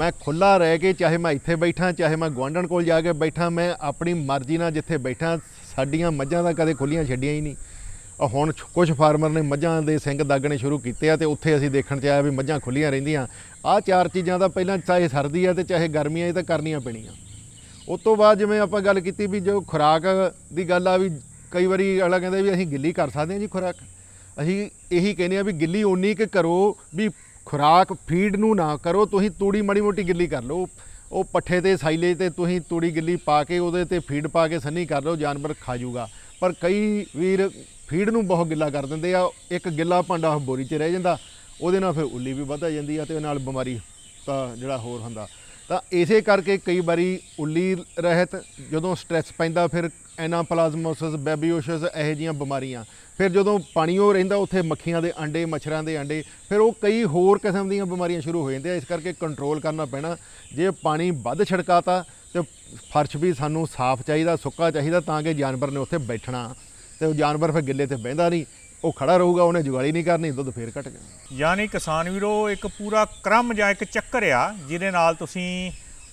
ਮੈਂ ਖੁੱਲਾ ਰਹਿ ਕੇ ਚਾਹੇ ਮੈਂ ਇੱਥੇ ਬੈਠਾ ਚਾਹੇ ਮੈਂ ਗਵਾਂਡਣ ਕੋਲ ਜਾ ਕੇ ਬੈਠਾ ਮੈਂ ਆਪਣੀ ਮਰਜ਼ੀ ਨਾਲ ਜਿੱਥੇ ਬੈਠਾ ਸਾਡੀਆਂ ਮੱਝਾਂ ਦਾ ਕਦੇ ਖੁੱਲੀਆਂ ਛੱਡੀਆਂ ਹੀ ਨਹੀਂ ਹੁਣ ਕੁਝ ਫਾਰਮਰ ਨੇ ਮੱਝਾਂ ਦੇ ਸਿੰਘ ਦਾਗਣੇ ਸ਼ੁਰੂ ਕੀਤੇ ਆ ਤੇ ਉੱਥੇ ਅਸੀਂ ਦੇਖਣ ਚ ਆਇਆ ਵੀ ਮੱਝਾਂ ਖੁੱਲੀਆਂ ਰਹਿੰਦੀਆਂ ਆ ਚਾਰ ਚੀਜ਼ਾਂ ਦਾ ਪਹਿਲਾਂ ਚਾਹੇ ਸਰਦੀ ਆ ਤੇ ਚਾਹੇ ਗਰਮੀ ਆ ਇਹ ਤਾਂ ਕਰਨੀਆਂ ਪੈਣੀਆਂ ਉਸ ਤੋਂ ਬਾਅਦ ਜਿਵੇਂ ਆਪਾਂ ਗੱਲ ਕੀਤੀ ਵੀ ਜੋ ਖੁਰਾਕ ਦੀ ਗੱਲ ਆ ਵੀ ਕਈ ਵਾਰੀ ਅਗਲਾ ਕਹਿੰਦਾ ਵੀ ਅਸੀਂ ਗਿੱਲੀ ਕਰ ਸਕਦੇ ਹਾਂ ਜੀ ਖੁਰਾਕ ਅਸੀਂ ਇਹੀ ਕਹਿੰਦੇ ਆ ਵੀ ਗਿੱਲੀ ਓਨੀ ਕਿ ਕਰੋ ਵੀ ਖੁਰਾਕ ਫੀਡ ਨੂੰ ਨਾ ਕਰੋ ਤੁਸੀਂ ਤੂੜੀ ਮੜੀ ਮੋਟੀ ਗਿੱਲੀ ਕਰ ਲਓ ਉਹ ਪੱਠੇ ਤੇ ਸਾਈਲੇ ਤੇ ਤੁਸੀਂ ਤੂੜੀ ਗਿੱਲੀ ਪਾ ਕੇ ਉਹਦੇ ਤੇ ਫੀਡ ਪਾ ਕੇ ਸੰਨੀ ਕਰ ਲਓ ਜਾਨਵਰ ਖਾ ਜਾਊਗਾ ਪਰ ਕਈ ਵੀਰ ਫੀਡ ਨੂੰ ਬਹੁਤ ਗਿੱਲਾ ਕਰ ਦਿੰਦੇ ਆ ਇੱਕ ਗਿੱਲਾ ਪਾਂਡਾ ਬੋਰੀ 'ਚ ਰਹਿ ਜਾਂਦਾ ਉਹਦੇ ਨਾਲ ਫਿਰ ਉੱਲੀ ਵੀ ਵੱਧ ਜਾਂਦੀ ਆ ਤੇ ਨਾਲ ਬਿਮਾਰੀ ਤਾਂ ਜਿਹੜਾ ਹੋਰ ਹੁੰਦਾ ਤਾਂ ਇਸੇ ਕਰਕੇ ਕਈ ਵਾਰੀ ਉੱਲੀ ਰਹਿਤ ਜਦੋਂ ਸਟ੍ਰੈਸ ਪੈਂਦਾ ਫਿਰ ਐਨਾਪਲਾਜ਼ਮੋਸਿਸ ਬੈਬੀਓਸਿਸ ਇਹੋ ਜੀਆਂ ਬਿਮਾਰੀਆਂ ਫਿਰ ਜਦੋਂ ਪਾਣੀ ਉਹ ਰਹਿੰਦਾ ਉੱਥੇ ਮੱਖੀਆਂ ਦੇ ਅੰਡੇ ਮੱਛਰਾਂ ਦੇ ਅੰਡੇ ਫਿਰ ਉਹ ਕਈ ਹੋਰ ਕਿਸਮ ਦੀਆਂ ਬਿਮਾਰੀਆਂ ਸ਼ੁਰੂ ਹੋ ਜਾਂਦੀਆਂ ਇਸ ਕਰਕੇ ਕੰਟਰੋਲ ਕਰਨਾ ਪੈਣਾ ਜੇ ਪਾਣੀ ਵੱਧ ਛੜਕਾਤਾ ਤੇ ਫਰਸ਼ ਵੀ ਸਾਨੂੰ ਸਾਫ਼ ਚਾਹੀਦਾ ਸੁੱਕਾ ਚਾਹੀਦਾ ਤਾਂ ਕਿ ਜਾਨਵਰ ਨੇ ਉੱਥੇ ਬੈਠਣਾ ਤੇ ਉਹ ਜਾਨਵਰ ਫਿਰ ਗਿੱਲੇ ਤੇ ਬਹਿੰਦਾ ਨਹੀਂ ਉਹ ਖੜਾ ਰਹੂਗਾ ਉਹਨੇ ਜੁਗਾਲੀ ਨਹੀਂ ਕਰਨੀ ਦੁੱਧ ਫੇਰ ਘਟ ਜਾਣਾ ਯਾਨੀ ਕਿਸਾਨ ਵੀਰੋ ਇੱਕ ਪੂਰਾ ਕ੍ਰਮ ਜਾਂ ਇੱਕ ਚੱਕਰ ਆ ਜਿਹਦੇ ਨਾਲ ਤੁਸੀਂ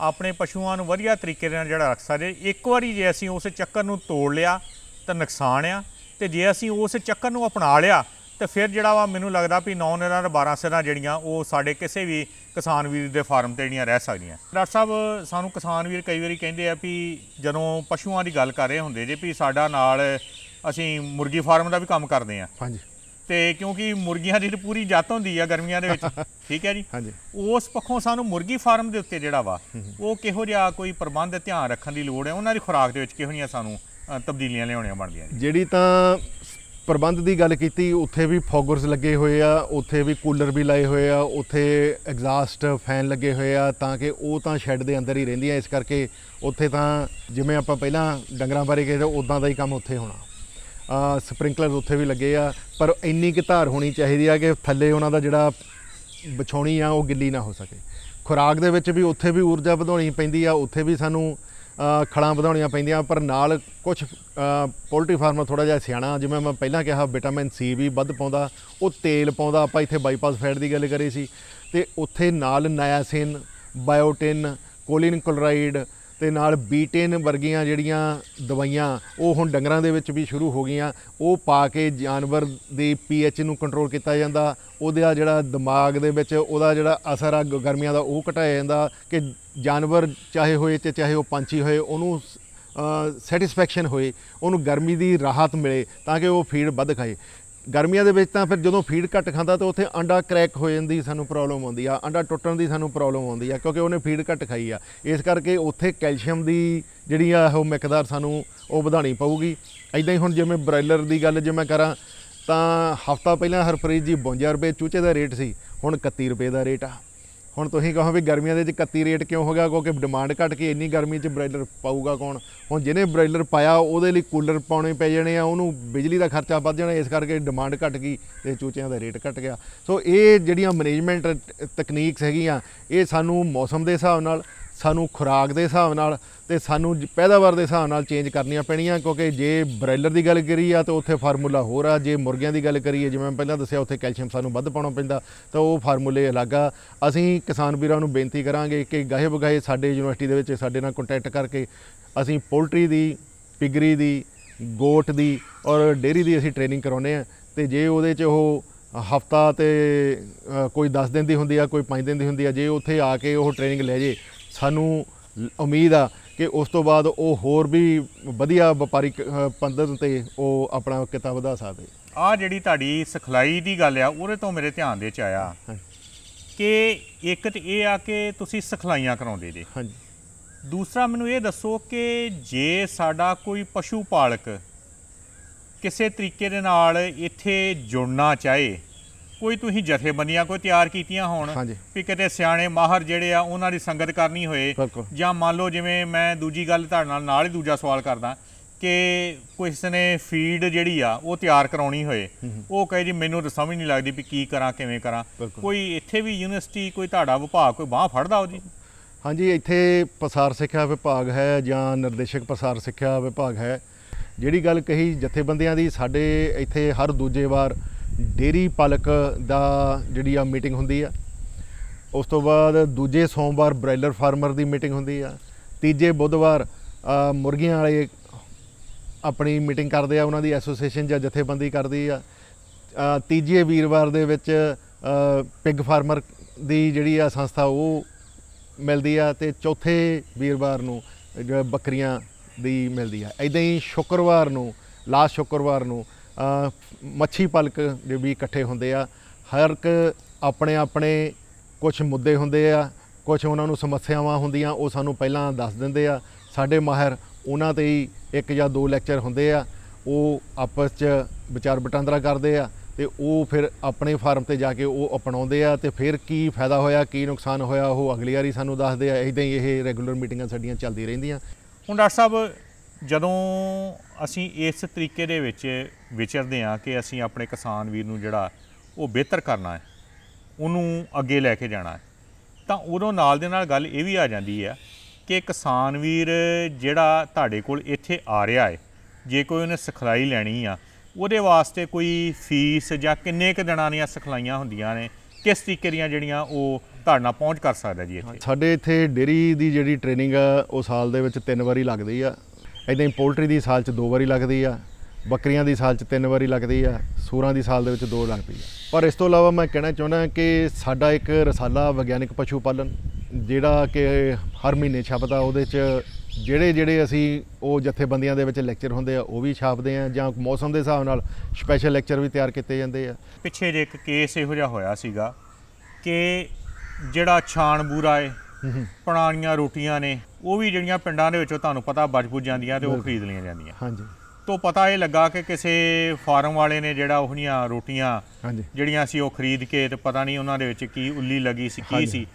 ਆਪਣੇ ਪਸ਼ੂਆਂ ਨੂੰ ਵਧੀਆ ਤਰੀਕੇ ਨਾਲ ਜਿਹੜਾ ਰੱਖ ਸਕਦੇ ਇੱਕ ਵਾਰੀ ਜੇ ਅਸੀਂ ਉਸ ਚੱਕਰ ਨੂੰ ਤੋੜ ਲਿਆ ਤਾਂ ਨੁਕਸਾਨ ਆ ਤੇ ਜੇ ਅਸੀਂ ਉਸ ਚੱਕਰ ਨੂੰ ਅਪਣਾ ਲਿਆ ਤੇ ਫਿਰ ਜਿਹੜਾ ਵਾ ਮੈਨੂੰ ਲੱਗਦਾ ਵੀ 9 ਨਿਰਾਂ 12 ਸਿਰਾਂ ਜਿਹੜੀਆਂ ਉਹ ਸਾਡੇ ਕਿਸੇ ਵੀ ਕਿਸਾਨ ਵੀਰ ਦੇ ਫਾਰਮ ਤੇ ਜਿਹੜੀਆਂ ਰਹਿ ਸਕਦੀਆਂ ਡਾਕਟਰ ਸਾਹਿਬ ਸਾਨੂੰ ਕਿਸਾਨ ਵੀਰ ਕਈ ਵਾਰੀ ਕਹਿੰਦੇ ਆ ਵੀ ਜਦੋਂ ਪਸ਼ੂਆਂ ਦੀ ਗੱਲ ਕਰ ਰਹੇ ਹੁੰਦੇ ਜੇ ਵੀ ਸਾਡਾ ਨਾਲ ਅਸੀਂ ਮੁਰਗੀ ਫਾਰਮ ਦਾ ਵੀ ਕੰਮ ਕਰਦੇ ਆ ਹਾਂਜੀ ਤੇ ਕਿਉਂਕਿ ਮੁਰਗੀਆਂ ਦੀ ਪੂਰੀ ਜੱਤ ਹੁੰਦੀ ਆ ਗਰਮੀਆਂ ਦੇ ਵਿੱਚ ਠੀਕ ਹੈ ਜੀ ਹਾਂਜੀ ਉਸ ਪੱਖੋਂ ਸਾਨੂੰ ਮੁਰਗੀ ਫਾਰਮ ਦੇ ਉੱਤੇ ਜਿਹੜਾ ਵਾ ਉਹ ਕਿਹੋ ਜਿਹਾ ਕੋਈ ਪ੍ਰਬੰਧ ਧਿਆਨ ਰੱਖਣ ਦੀ ਲੋੜ ਹੈ ਉਹਨਾਂ ਦੀ ਖੁਰਾਕ ਦੇ ਵਿੱਚ ਕਿਹੋ ਜਿਹੀਆਂ ਸਾਨੂੰ ਤਬਦੀਲੀਆਂ ਲਿਆਉਣੀਆਂ ਬਣਦੀਆਂ ਜਿਹੜੀ ਤਾਂ ਪ੍ਰਬੰਧ ਦੀ ਗੱਲ ਕੀਤੀ ਉੱਥੇ ਵੀ ਫੌਗਰਸ ਲੱਗੇ ਹੋਏ ਆ ਉੱਥੇ ਵੀ ਕੂਲਰ ਵੀ ਲਾਏ ਹੋਏ ਆ ਉੱਥੇ ਐਗਜ਼ਾਸਟ ਫੈਨ ਲੱਗੇ ਹੋਏ ਆ ਤਾਂ ਕਿ ਉਹ ਤਾਂ ਸ਼ੈੱਡ ਦੇ ਅੰਦਰ ਹੀ ਰਹਿੰਦੀਆਂ ਇਸ ਕਰਕੇ ਉੱਥੇ ਤਾਂ ਜਿਵੇਂ ਆਪਾਂ ਪਹਿਲਾਂ ਡੰਗਰਾਂ ਬਾਰੇ ਕਹੇ ਉਦਾਂ ਦਾ ਹੀ ਕੰਮ ਉੱਥੇ ਹੋਣਾ ਸਪ੍ਰਿੰਕਲਰ ਉੱਥੇ ਵੀ ਲੱਗੇ ਆ ਪਰ ਇੰਨੀ ਕਿ ਧਾਰ ਹੋਣੀ ਚਾਹੀਦੀ ਆ ਕਿ ਥੱਲੇ ਉਹਨਾਂ ਦਾ ਜਿਹੜਾ ਵਿਛਾਉਣੀ ਆ ਉਹ ਗਿੱਲੀ ਨਾ ਹੋ ਸਕੇ ਖੁਰਾਕ ਦੇ ਵਿੱਚ ਵੀ ਉੱਥੇ ਵੀ ਊਰਜਾ ਵਧਾਉਣੀ ਪੈਂਦੀ ਆ ਉੱਥੇ ਵੀ ਸਾਨੂੰ ਖਲਾਂ ਵਧਾਉਣੀਆਂ ਪੈਂਦੀਆਂ ਪਰ ਨਾਲ ਕੁਝ ਪੋਲਟਰੀ ਫਾਰਮਰ ਥੋੜਾ ਜਿਹਾ ਸਿਆਣਾ ਜਿਵੇਂ ਮੈਂ ਪਹਿਲਾਂ ਕਿਹਾ ਵਿਟਾਮਿਨ ਸੀ ਵੀ ਵੱਧ ਪਾਉਂਦਾ ਉਹ ਤੇਲ ਪਾਉਂਦਾ ਆਪਾਂ ਇੱਥੇ ਬਾਈਪਾਸ ਫੈਟ ਦੀ ਗੱਲ ਕਰੀ ਸੀ ਤੇ ਉੱਥੇ ਨਾਲ ਨਾਇਆਸਿਨ ਬਾਇਓਟਿਨ ਕੋਲਿਨ ਕਲੋਰਾਈਡ ਤੇ ਨਾਲ ਬੀਟੇਨ ਵਰਗੀਆਂ ਜਿਹੜੀਆਂ ਦਵਾਈਆਂ ਉਹ ਹੁਣ ਡੰਗਰਾਂ ਦੇ ਵਿੱਚ ਵੀ ਸ਼ੁਰੂ ਹੋ ਗਈਆਂ ਉਹ ਪਾ ਕੇ ਜਾਨਵਰ ਦੇ ਪੀਐਚ ਨੂੰ ਕੰਟਰੋਲ ਕੀਤਾ ਜਾਂਦਾ ਉਹਦੇ ਆ ਜਿਹੜਾ ਦਿਮਾਗ ਦੇ ਵਿੱਚ ਉਹਦਾ ਜਿਹੜਾ ਅਸਰ ਆ ਗਰਮੀਆਂ ਦਾ ਉਹ ਘਟਾਇਆ ਜਾਂਦਾ ਕਿ ਜਾਨਵਰ ਚਾਹੇ ਹੋਏ ਤੇ ਚਾਹੇ ਉਹ ਪੰਛੀ ਹੋਏ ਉਹਨੂੰ ਸੈਟੀਸਫੈਕਸ਼ਨ ਹੋਏ ਉਹਨੂੰ ਗਰਮੀ ਦੀ ਰਾਹਤ ਮਿਲੇ ਤਾਂ ਕਿ ਉਹ ਫੀਡ ਵੱਧ ਖਾਏ ਗਰਮੀਆਂ ਦੇ ਵਿੱਚ ਤਾਂ ਫਿਰ ਜਦੋਂ ਫੀਡ ਘੱਟ ਖਾਂਦਾ ਤਾਂ ਉੱਥੇ ਅੰਡਾ ਕ੍ਰੈਕ ਹੋ ਜਾਂਦੀ ਸਾਨੂੰ ਪ੍ਰੋਬਲਮ ਆਉਂਦੀ ਆ ਅੰਡਾ ਟੁੱਟਣ ਦੀ ਸਾਨੂੰ ਪ੍ਰੋਬਲਮ ਆਉਂਦੀ ਆ ਕਿਉਂਕਿ ਉਹਨੇ ਫੀਡ ਘੱਟ ਖਾਈ ਆ ਇਸ ਕਰਕੇ ਉੱਥੇ ਕੈਲਸ਼ੀਅਮ ਦੀ ਜਿਹੜੀ ਆ ਉਹ ਮਿਕਦਾਰ ਸਾਨੂੰ ਉਹ ਵਧਾਣੀ ਪਊਗੀ ਐਦਾਂ ਹੀ ਹੁਣ ਜਿਵੇਂ ਬ੍ਰਾਇਲਰ ਦੀ ਗੱਲ ਜੇ ਮੈਂ ਕਰਾਂ ਤਾਂ ਹਫਤਾ ਪਹਿਲਾਂ ਹਰਪ੍ਰੀਤ ਜੀ 52 ਰੁਪਏ ਚੂਚੇ ਦਾ ਰੇਟ ਸੀ ਹੁਣ 31 ਰੁਪਏ ਦਾ ਰੇਟ ਆ ਹੁਣ ਤੁਸੀਂ ਕਹੋ ਵੀ ਗਰਮੀਆਂ ਦੇ ਵਿੱਚ 31 ਰੇਟ ਕਿਉਂ ਹੋ ਗਿਆ ਕਿਉਂਕਿ ਡਿਮਾਂਡ ਘਟ ਕੇ ਇੰਨੀ ਗਰਮੀ 'ਚ ਬ੍ਰਾਇਲਰ ਪਾਊਗਾ ਕੌਣ ਹੁਣ ਜਿਹਨੇ ਬ੍ਰਾਇਲਰ ਪਾਇਆ ਉਹਦੇ ਲਈ ਕੂਲਰ ਪਾਉਣੇ ਪੈ ਜਾਣੇ ਆ ਉਹਨੂੰ ਬਿਜਲੀ ਦਾ ਖਰਚਾ ਵੱਧ ਜਾਣਾ ਇਸ ਕਰਕੇ ਡਿਮਾਂਡ ਘਟ ਗਈ ਤੇ ਚੂਚਿਆਂ ਦਾ ਰੇਟ ਘਟ ਗਿਆ ਸੋ ਇਹ ਜਿਹੜੀਆਂ ਮੈਨੇਜਮੈਂਟ ਤਕਨੀਕਸ ਹੈਗੀਆਂ ਇਹ ਸਾਨੂੰ ਮੌਸਮ ਦੇ ਹਿਸਾਬ ਨਾਲ ਸਾਨੂੰ ਖੁਰਾਕ ਦੇ ਹਿਸਾਬ ਨਾਲ ਤੇ ਸਾਨੂੰ ਪੈਦਾਵਾਰ ਦੇ ਹਿਸਾਬ ਨਾਲ ਚੇਂਜ ਕਰਨੀਆਂ ਪੈਣੀਆਂ ਕਿਉਂਕਿ ਜੇ ਬ੍ਰਾਇਲਰ ਦੀ ਗੱਲ ਕਰੀ ਆ ਤਾਂ ਉੱਥੇ ਫਾਰਮੂਲਾ ਹੋਰ ਆ ਜੇ ਮੁਰਗੀਆਂ ਦੀ ਗੱਲ ਕਰੀਏ ਜਿਵੇਂ ਮੈਂ ਪਹਿਲਾਂ ਦੱਸਿਆ ਉੱਥੇ ਕੈਲਸ਼ੀਅਮ ਸਾਨੂੰ ਵੱਧ ਪਾਉਣਾ ਪੈਂਦਾ ਤਾਂ ਉਹ ਫਾਰਮੂਲੇ ਅਲੱਗ ਆ ਅਸੀਂ ਕਿਸਾਨ ਵੀਰਾਂ ਨੂੰ ਬੇਨਤੀ ਕਰਾਂਗੇ ਕਿ ਗਾਹੇ ਬਗਾਹੇ ਸਾਡੇ ਯੂਨੀਵਰਸਿਟੀ ਦੇ ਵਿੱਚ ਸਾਡੇ ਨਾਲ ਕੰਟੈਕਟ ਕਰਕੇ ਅਸੀਂ ਪੋਲਟਰੀ ਦੀ ਪਿਗਰੀ ਦੀ ਗੋਟ ਦੀ ਔਰ ਡੇਰੀ ਦੀ ਅਸੀਂ ਟ੍ਰੇਨਿੰਗ ਕਰਾਉਨੇ ਆ ਤੇ ਜੇ ਉਹਦੇ 'ਚ ਉਹ ਹਫਤਾ ਤੇ ਕੋਈ 10 ਦਿਨ ਦੀ ਹੁੰਦੀ ਆ ਕੋਈ 5 ਦਿਨ ਦੀ ਹੁੰਦੀ ਆ ਜੇ ਉੱਥੇ ਆ ਕੇ ਉਹ ਟ੍ਰੇਨਿੰਗ ਲੈ ਜੇ ਸਾਨੂੰ ਉਮੀਦ ਆ ਕਿ ਉਸ ਤੋਂ ਬਾਅਦ ਉਹ ਹੋਰ ਵੀ ਵਧੀਆ ਵਪਾਰਿਕ ਪੰਦਰ ਤੇ ਉਹ ਆਪਣਾ ਕਿਤਾ ਵਧਾ ਸਕਦੇ ਆ ਜਿਹੜੀ ਤੁਹਾਡੀ ਸਖਲਾਈ ਦੀ ਗੱਲ ਆ ਉਹਦੇ ਤੋਂ ਮੇਰੇ ਧਿਆਨ ਦੇ ਚ ਆਇਆ ਕਿ ਇੱਕ ਤੇ ਇਹ ਆ ਕਿ ਤੁਸੀਂ ਸਖਲਾਈਆਂ ਕਰਾਉਂਦੇ ਜੀ ਹਾਂਜੀ ਦੂਸਰਾ ਮੈਨੂੰ ਇਹ ਦੱਸੋ ਕਿ ਜੇ ਸਾਡਾ ਕੋਈ ਪਸ਼ੂ ਪਾਲਕ ਕਿਸੇ ਤਰੀਕੇ ਦੇ ਨਾਲ ਇੱਥੇ ਜੁੜਨਾ ਚਾਹੇ ਕੋਈ ਤੁਸੀਂ ਜਥੇਬੰਦੀਆਂ ਕੋਈ ਤਿਆਰ ਕੀਤੀਆਂ ਹੋਣ ਵੀ ਕਿਤੇ ਸਿਆਣੇ ਮਾਹਰ ਜਿਹੜੇ ਆ ਉਹਨਾਂ ਦੀ ਸੰਗਤ ਕਰਨੀ ਹੋਏ ਜਾਂ ਮੰਨ ਲਓ ਜਿਵੇਂ ਮੈਂ ਦੂਜੀ ਗੱਲ ਤੁਹਾਡੇ ਨਾਲ ਨਾਲ ਹੀ ਦੂਜਾ ਸਵਾਲ ਕਰਦਾ ਕਿ ਕਿਸ ਨੇ ਫੀਡ ਜਿਹੜੀ ਆ ਉਹ ਤਿਆਰ ਕਰਾਉਣੀ ਹੋਏ ਉਹ ਕਹੇ ਜੀ ਮੈਨੂੰ ਤਾਂ ਸਮਝ ਨਹੀਂ ਲੱਗਦੀ ਵੀ ਕੀ ਕਰਾਂ ਕਿਵੇਂ ਕਰਾਂ ਕੋਈ ਇੱਥੇ ਵੀ ਯੂਨੀਵਰਸਿਟੀ ਕੋਈ ਤੁਹਾਡਾ ਵਿਭਾਗ ਕੋਈ ਬਾਹ ਫੜਦਾ ਹੋ ਜੀ ਹਾਂਜੀ ਇੱਥੇ ਪ੍ਰਸਾਰ ਸਿੱਖਿਆ ਵਿਭਾਗ ਹੈ ਜਾਂ ਨਿਰਦੇਸ਼ਕ ਪ੍ਰਸਾਰ ਸਿੱਖਿਆ ਵਿਭਾਗ ਹੈ ਜਿਹੜੀ ਗੱਲ ਕਹੀ ਜਥੇਬੰਦੀਆਂ ਦੀ ਸਾਡੇ ਇੱਥੇ ਹਰ ਦੂਜੇ ਵਾਰ ਡੇਰੀ ਪਾਲਕ ਦਾ ਜਿਹੜੀ ਆ ਮੀਟਿੰਗ ਹੁੰਦੀ ਆ ਉਸ ਤੋਂ ਬਾਅਦ ਦੂਜੇ ਸੋਮਵਾਰ ਬ੍ਰਾਇਲਰ ਫਾਰਮਰ ਦੀ ਮੀਟਿੰਗ ਹੁੰਦੀ ਆ ਤੀਜੇ ਬੁੱਧਵਾਰ ਮੁਰਗੀਆਂ ਵਾਲੇ ਆਪਣੀ ਮੀਟਿੰਗ ਕਰਦੇ ਆ ਉਹਨਾਂ ਦੀ ਐਸੋਸੀਏਸ਼ਨ ਜਾਂ ਜਥੇਬੰਦੀ ਕਰਦੀ ਆ ਤੀਜੇ ਵੀਰਵਾਰ ਦੇ ਵਿੱਚ ਪਿਗ ਫਾਰਮਰ ਦੀ ਜਿਹੜੀ ਆ ਸੰਸਥਾ ਉਹ ਮਿਲਦੀ ਆ ਤੇ ਚੌਥੇ ਵੀਰਵਾਰ ਨੂੰ ਬੱਕਰੀਆਂ ਦੀ ਮਿਲਦੀ ਆ ਐਦਾਂ ਹੀ ਸ਼ੁੱਕਰਵਾਰ ਨੂੰ ਲਾਸਟ ਸ਼ੁੱਕਰਵਾਰ ਨੂੰ ਮੱਛੀ ਪਲਕ ਜੇ ਵੀ ਇਕੱਠੇ ਹੁੰਦੇ ਆ ਹਰ ਇੱਕ ਆਪਣੇ ਆਪਣੇ ਕੁਝ ਮੁੱਦੇ ਹੁੰਦੇ ਆ ਕੁਝ ਉਹਨਾਂ ਨੂੰ ਸਮੱਸਿਆਵਾਂ ਹੁੰਦੀਆਂ ਉਹ ਸਾਨੂੰ ਪਹਿਲਾਂ ਦੱਸ ਦਿੰਦੇ ਆ ਸਾਡੇ ਮਾਹਰ ਉਹਨਾਂ ਤੇ ਹੀ ਇੱਕ ਜਾਂ ਦੋ ਲੈਕਚਰ ਹੁੰਦੇ ਆ ਉਹ ਆਪਸ 'ਚ ਵਿਚਾਰ ਵਟਾਂਦਰਾ ਕਰਦੇ ਆ ਤੇ ਉਹ ਫਿਰ ਆਪਣੇ ਫਾਰਮ ਤੇ ਜਾ ਕੇ ਉਹ ਅਪਣਾਉਂਦੇ ਆ ਤੇ ਫਿਰ ਕੀ ਫਾਇਦਾ ਹੋਇਆ ਕੀ ਨੁਕਸਾਨ ਹੋਇਆ ਉਹ ਅਗਲੀ ਵਾਰੀ ਸਾਨੂੰ ਦੱਸਦੇ ਆ ਇਦਾਂ ਹੀ ਇਹ ਰੈਗੂਲਰ ਮੀਟਿੰਗਾਂ ਸਾਡੀਆਂ ਚੱਲਦੀ ਰਹਿੰਦੀਆਂ ਹੁਣ ਡਾਕਟਰ ਸਾਹਿਬ ਜਦੋਂ ਅਸੀਂ ਇਸ ਤਰੀਕੇ ਦੇ ਵਿੱਚ ਵਿਚਰਦੇ ਆ ਕਿ ਅਸੀਂ ਆਪਣੇ ਕਿਸਾਨ ਵੀਰ ਨੂੰ ਜਿਹੜਾ ਉਹ ਬਿਹਤਰ ਕਰਨਾ ਹੈ ਉਹਨੂੰ ਅੱਗੇ ਲੈ ਕੇ ਜਾਣਾ ਹੈ ਤਾਂ ਉਦੋਂ ਨਾਲ ਦੇ ਨਾਲ ਗੱਲ ਇਹ ਵੀ ਆ ਜਾਂਦੀ ਹੈ ਕਿ ਕਿਸਾਨ ਵੀਰ ਜਿਹੜਾ ਤੁਹਾਡੇ ਕੋਲ ਇੱਥੇ ਆ ਰਿਹਾ ਹੈ ਜੇ ਕੋਈ ਉਹਨੇ ਸਿਖਲਾਈ ਲੈਣੀ ਆ ਉਹਦੇ ਵਾਸਤੇ ਕੋਈ ਫੀਸ ਜਾਂ ਕਿੰਨੇ ਕੁ ਦਿਨਾਂ ਦੀਆਂ ਸਿਖਲਾਈਆਂ ਹੁੰਦੀਆਂ ਨੇ ਕਿਸ ਤਰੀਕੇ ਦੀਆਂ ਜਿਹੜੀਆਂ ਉਹ ਤੁਹਾਡੇ ਨਾਲ ਪਹੁੰਚ ਕਰ ਸਕਦਾ ਜੀ ਇੱਥੇ ਸਾਡੇ ਇੱਥੇ ਡੇਰੀ ਦੀ ਜਿਹੜੀ ਟ੍ਰੇਨਿੰਗ ਆ ਉਹ ਸਾਲ ਦੇ ਵਿੱਚ ਤਿੰਨ ਵਾਰੀ ਲੱਗਦੀ ਆ ਇਦਾਂ ਹੀ ਪੋਲਟਰੀ ਦੀ ਸਾਲ 'ਚ ਦੋ ਵਾਰੀ ਲੱਗਦੀ ਆ ਬੱਕਰੀਆਂ ਦੀ ਸਾਲ 'ਚ ਤਿੰਨ ਵਾਰੀ ਲੱਗਦੀ ਆ ਸੂਰਾਂ ਦੀ ਸਾਲ ਦੇ ਵਿੱਚ ਦੋ ਲੱਗਦੀ ਆ ਪਰ ਇਸ ਤੋਂ ਇਲਾਵਾ ਮੈਂ ਕਹਿਣਾ ਚਾਹੁੰਦਾ ਕਿ ਸਾਡਾ ਇੱਕ ਰਸਾਲਾ ਵਿਗਿਆਨਿਕ ਪਸ਼ੂ ਪਾਲਣ ਜਿਹੜਾ ਕਿ ਹਰ ਮਹੀਨੇ ਛਪਦਾ ਉਹਦੇ 'ਚ ਜਿਹੜੇ ਜਿਹੜੇ ਅਸੀਂ ਉਹ ਜਥੇਬੰਦੀਆਂ ਦੇ ਵਿੱਚ ਲੈਕਚਰ ਹੁੰਦੇ ਆ ਉਹ ਵੀ ਛਾਪਦੇ ਆ ਜਾਂ ਮੌਸਮ ਦੇ ਹਿਸਾਬ ਨਾਲ ਸਪੈਸ਼ਲ ਲੈਕਚਰ ਵੀ ਤਿਆਰ ਕੀਤੇ ਜਾਂਦੇ ਆ ਪਿੱਛੇ ਜੇ ਇੱਕ ਕੇਸ ਇਹੋ ਜਿਹਾ ਹੋਇਆ ਸੀਗਾ ਕਿ ਜਿਹੜਾ ਛਾਣ ਬੂਰਾ ਏ ਪੁਰਾਣੀਆਂ ਰੋਟੀਆਂ ਨੇ ਉਹ ਵੀ ਜਿਹੜੀਆਂ ਪਿੰਡਾਂ ਦੇ ਵਿੱਚੋਂ ਤੁਹਾਨੂੰ ਪਤਾ ਬਜਪੂ ਜਾਂਦੀਆਂ ਤੇ ਉਹ ਖਰੀਦ ਲਈਆਂ ਜਾਂਦੀਆਂ ਹਾਂਜੀ ਤੋਂ ਪਤਾ ਇਹ ਲੱਗਾ ਕਿ ਕਿਸੇ ਫਾਰਮ ਵਾਲੇ ਨੇ ਜਿਹੜਾ ਉਹਨੀਆਂ ਰੋਟੀਆਂ ਜਿਹੜੀਆਂ ਸੀ ਉਹ ਖਰੀਦ ਕੇ ਤੇ ਪਤਾ ਨਹੀਂ ਉਹਨਾਂ ਦੇ ਵਿੱਚ ਕੀ ਉੱਲੀ ਲੱਗੀ ਸੀ ਕੀ ਸੀ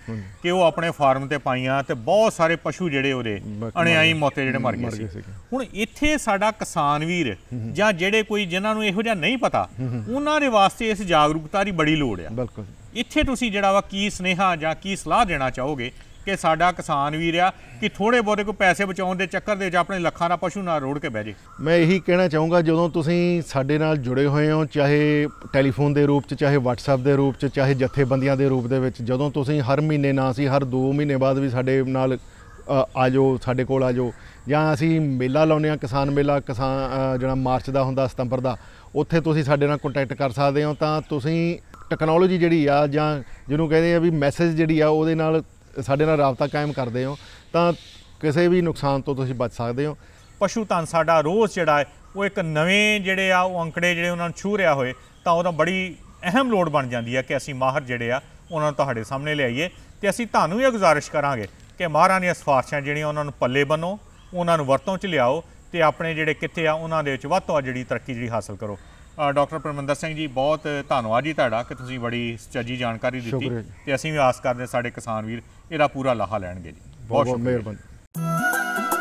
ਕਿ ਉਹ ਆਪਣੇ ਫਾਰਮ ਤੇ ਪਾਈਆਂ ਤੇ ਬਹੁਤ ਸਾਰੇ ਪਸ਼ੂ ਜਿਹੜੇ ਉਹਦੇ ਅਣਿਆਈ ਮੌਤੇ ਜਿਹੜੇ ਮਰ ਗਏ ਸੀ ਹੁਣ ਇੱਥੇ ਸਾਡਾ ਕਿਸਾਨ ਵੀਰ ਜਾਂ ਜਿਹੜੇ ਕੋਈ ਜਿਨ੍ਹਾਂ ਨੂੰ ਇਹੋ ਜਿਹਾ ਨਹੀਂ ਪਤਾ ਉਹਨਾਂ ਦੇ ਵਾਸਤੇ ਇਸ ਜਾਗਰੂਕਤਾ ਦੀ ਬੜੀ ਲੋੜ ਆ ਬਿਲਕੁਲ ਇੱਥੇ ਤੁਸੀਂ ਜਿਹੜਾ ਵਾ ਕੀ ਸਨੇਹਾ ਜਾਂ ਕੀ ਸਲਾਹ ਦੇਣਾ ਚਾਹੋਗੇ ਕਿ ਸਾਡਾ ਕਿਸਾਨ ਵੀਰ ਆ ਕਿ ਥੋੜੇ ਬੋਦੇ ਕੋ ਪੈਸੇ ਬਚਾਉਣ ਦੇ ਚੱਕਰ ਦੇ ਵਿੱਚ ਆਪਣੇ ਲੱਖਾਂ ਦਾ ਪਸ਼ੂ ਨਾ ਰੋੜ ਕੇ ਬਹਿ ਜੇ ਮੈਂ ਇਹੀ ਕਹਿਣਾ ਚਾਹੂੰਗਾ ਜਦੋਂ ਤੁਸੀਂ ਸਾਡੇ ਨਾਲ ਜੁੜੇ ਹੋਏ ਹੋ ਚਾਹੇ ਟੈਲੀਫੋਨ ਦੇ ਰੂਪ 'ਚ ਚਾਹੇ WhatsApp ਦੇ ਰੂਪ 'ਚ ਚਾਹੇ ਜਥੇਬੰਦੀਆਂ ਦੇ ਰੂਪ ਦੇ ਵਿੱਚ ਜਦੋਂ ਤੁਸੀਂ ਹਰ ਮਹੀਨੇ ਨਾ ਸੀ ਹਰ 2 ਮਹੀਨੇ ਬਾਅਦ ਵੀ ਸਾਡੇ ਨਾਲ ਆਜੋ ਸਾਡੇ ਕੋਲ ਆਜੋ ਜਾਂ ਅਸੀਂ ਮੇਲਾ ਲਾਉਨੇ ਆ ਕਿਸਾਨ ਮੇਲਾ ਕਿਸਾਨ ਜਿਹੜਾ ਮਾਰਚ ਦਾ ਹੁੰਦਾ ਸਤੰਬਰ ਦਾ ਉੱਥੇ ਤੁਸੀਂ ਸਾਡੇ ਨਾਲ ਕੰਟੈਕਟ ਕਰ ਸਕਦੇ ਹੋ ਤਾਂ ਤੁਸੀਂ ਟੈਕਨੋਲੋਜੀ ਜਿਹੜੀ ਆ ਜਾਂ ਜਿਹਨੂੰ ਕਹਿੰਦੇ ਆ ਵੀ ਮੈਸੇਜ ਜਿਹੜੀ ਆ ਉਹਦੇ ਨਾਲ ਸਾਡੇ ਨਾਲ ਰਾਬਤਾ ਕਾਇਮ ਕਰਦੇ ਹੋ ਤਾਂ ਕਿਸੇ ਵੀ ਨੁਕਸਾਨ ਤੋਂ ਤੁਸੀਂ ਬਚ ਸਕਦੇ ਹੋ ਪਸ਼ੂ ਧਨ ਸਾਡਾ ਰੋਜ਼ ਜਿਹੜਾ ਹੈ ਉਹ ਇੱਕ ਨਵੇਂ ਜਿਹੜੇ ਆ ਉਹ ਅੰਕੜੇ ਜਿਹੜੇ ਉਹਨਾਂ ਨੂੰ ਛੂ ਰਿਆ ਹੋਏ ਤਾਂ ਉਹਦਾ ਬੜੀ ਅਹਿਮ ਲੋੜ ਬਣ ਜਾਂਦੀ ਹੈ ਕਿ ਅਸੀਂ ਮਾਹਰ ਜਿਹੜੇ ਆ ਉਹਨਾਂ ਨੂੰ ਤੁਹਾਡੇ ਸਾਹਮਣੇ ਲਿਆਈਏ ਤੇ ਅਸੀਂ ਤੁਹਾਨੂੰ ਇਹ ਗੁਜ਼ਾਰਿਸ਼ ਕਰਾਂਗੇ ਕਿ ਮਾਹਰਾਂ ਦੀਆਂ ਸਫਾਰਸ਼ਾਂ ਜਿਹੜੀਆਂ ਉਹਨਾਂ ਨੂੰ ਪੱਲੇ ਬੰਨੋ ਉਹਨਾਂ ਨੂੰ ਵਰਤੋਂ 'ਚ ਲਿਆਓ ਤੇ ਆਪਣੇ ਜਿਹੜੇ ਕਿੱਥੇ ਆ ਉਹਨਾਂ ਦੇ ਵਿੱਚ ਵੱਧ ਤੋਂ ਵੱਧ ਜਿਹੜੀ ਤਰੱਕੀ ਜਿਹੜੀ ਹਾਸਲ ਕਰੋ ਡਾਕਟਰ ਪਰਮੰਦਰ ਸਿੰਘ ਜੀ ਬਹੁਤ ਧੰਨਵਾਦ ਜੀ ਤੁਹਾਡਾ ਕਿ ਤੁਸੀਂ ਬੜੀ ਸੱਚੀ ਜਾਣਕਾਰੀ ਦਿੱਤੀ ਤੇ ਅਸੀਂ ਵੀ ਆਸ ਕਰਦੇ ਸਾਡੇ ਕਿਸਾਨ ਵੀਰ ਇਹਦਾ ਪੂਰਾ ਲਾਹਾ ਲੈਣਗੇ ਜੀ ਬਹੁਤ ਬਹੁਤ ਮਿਹਰਬਾਨੀ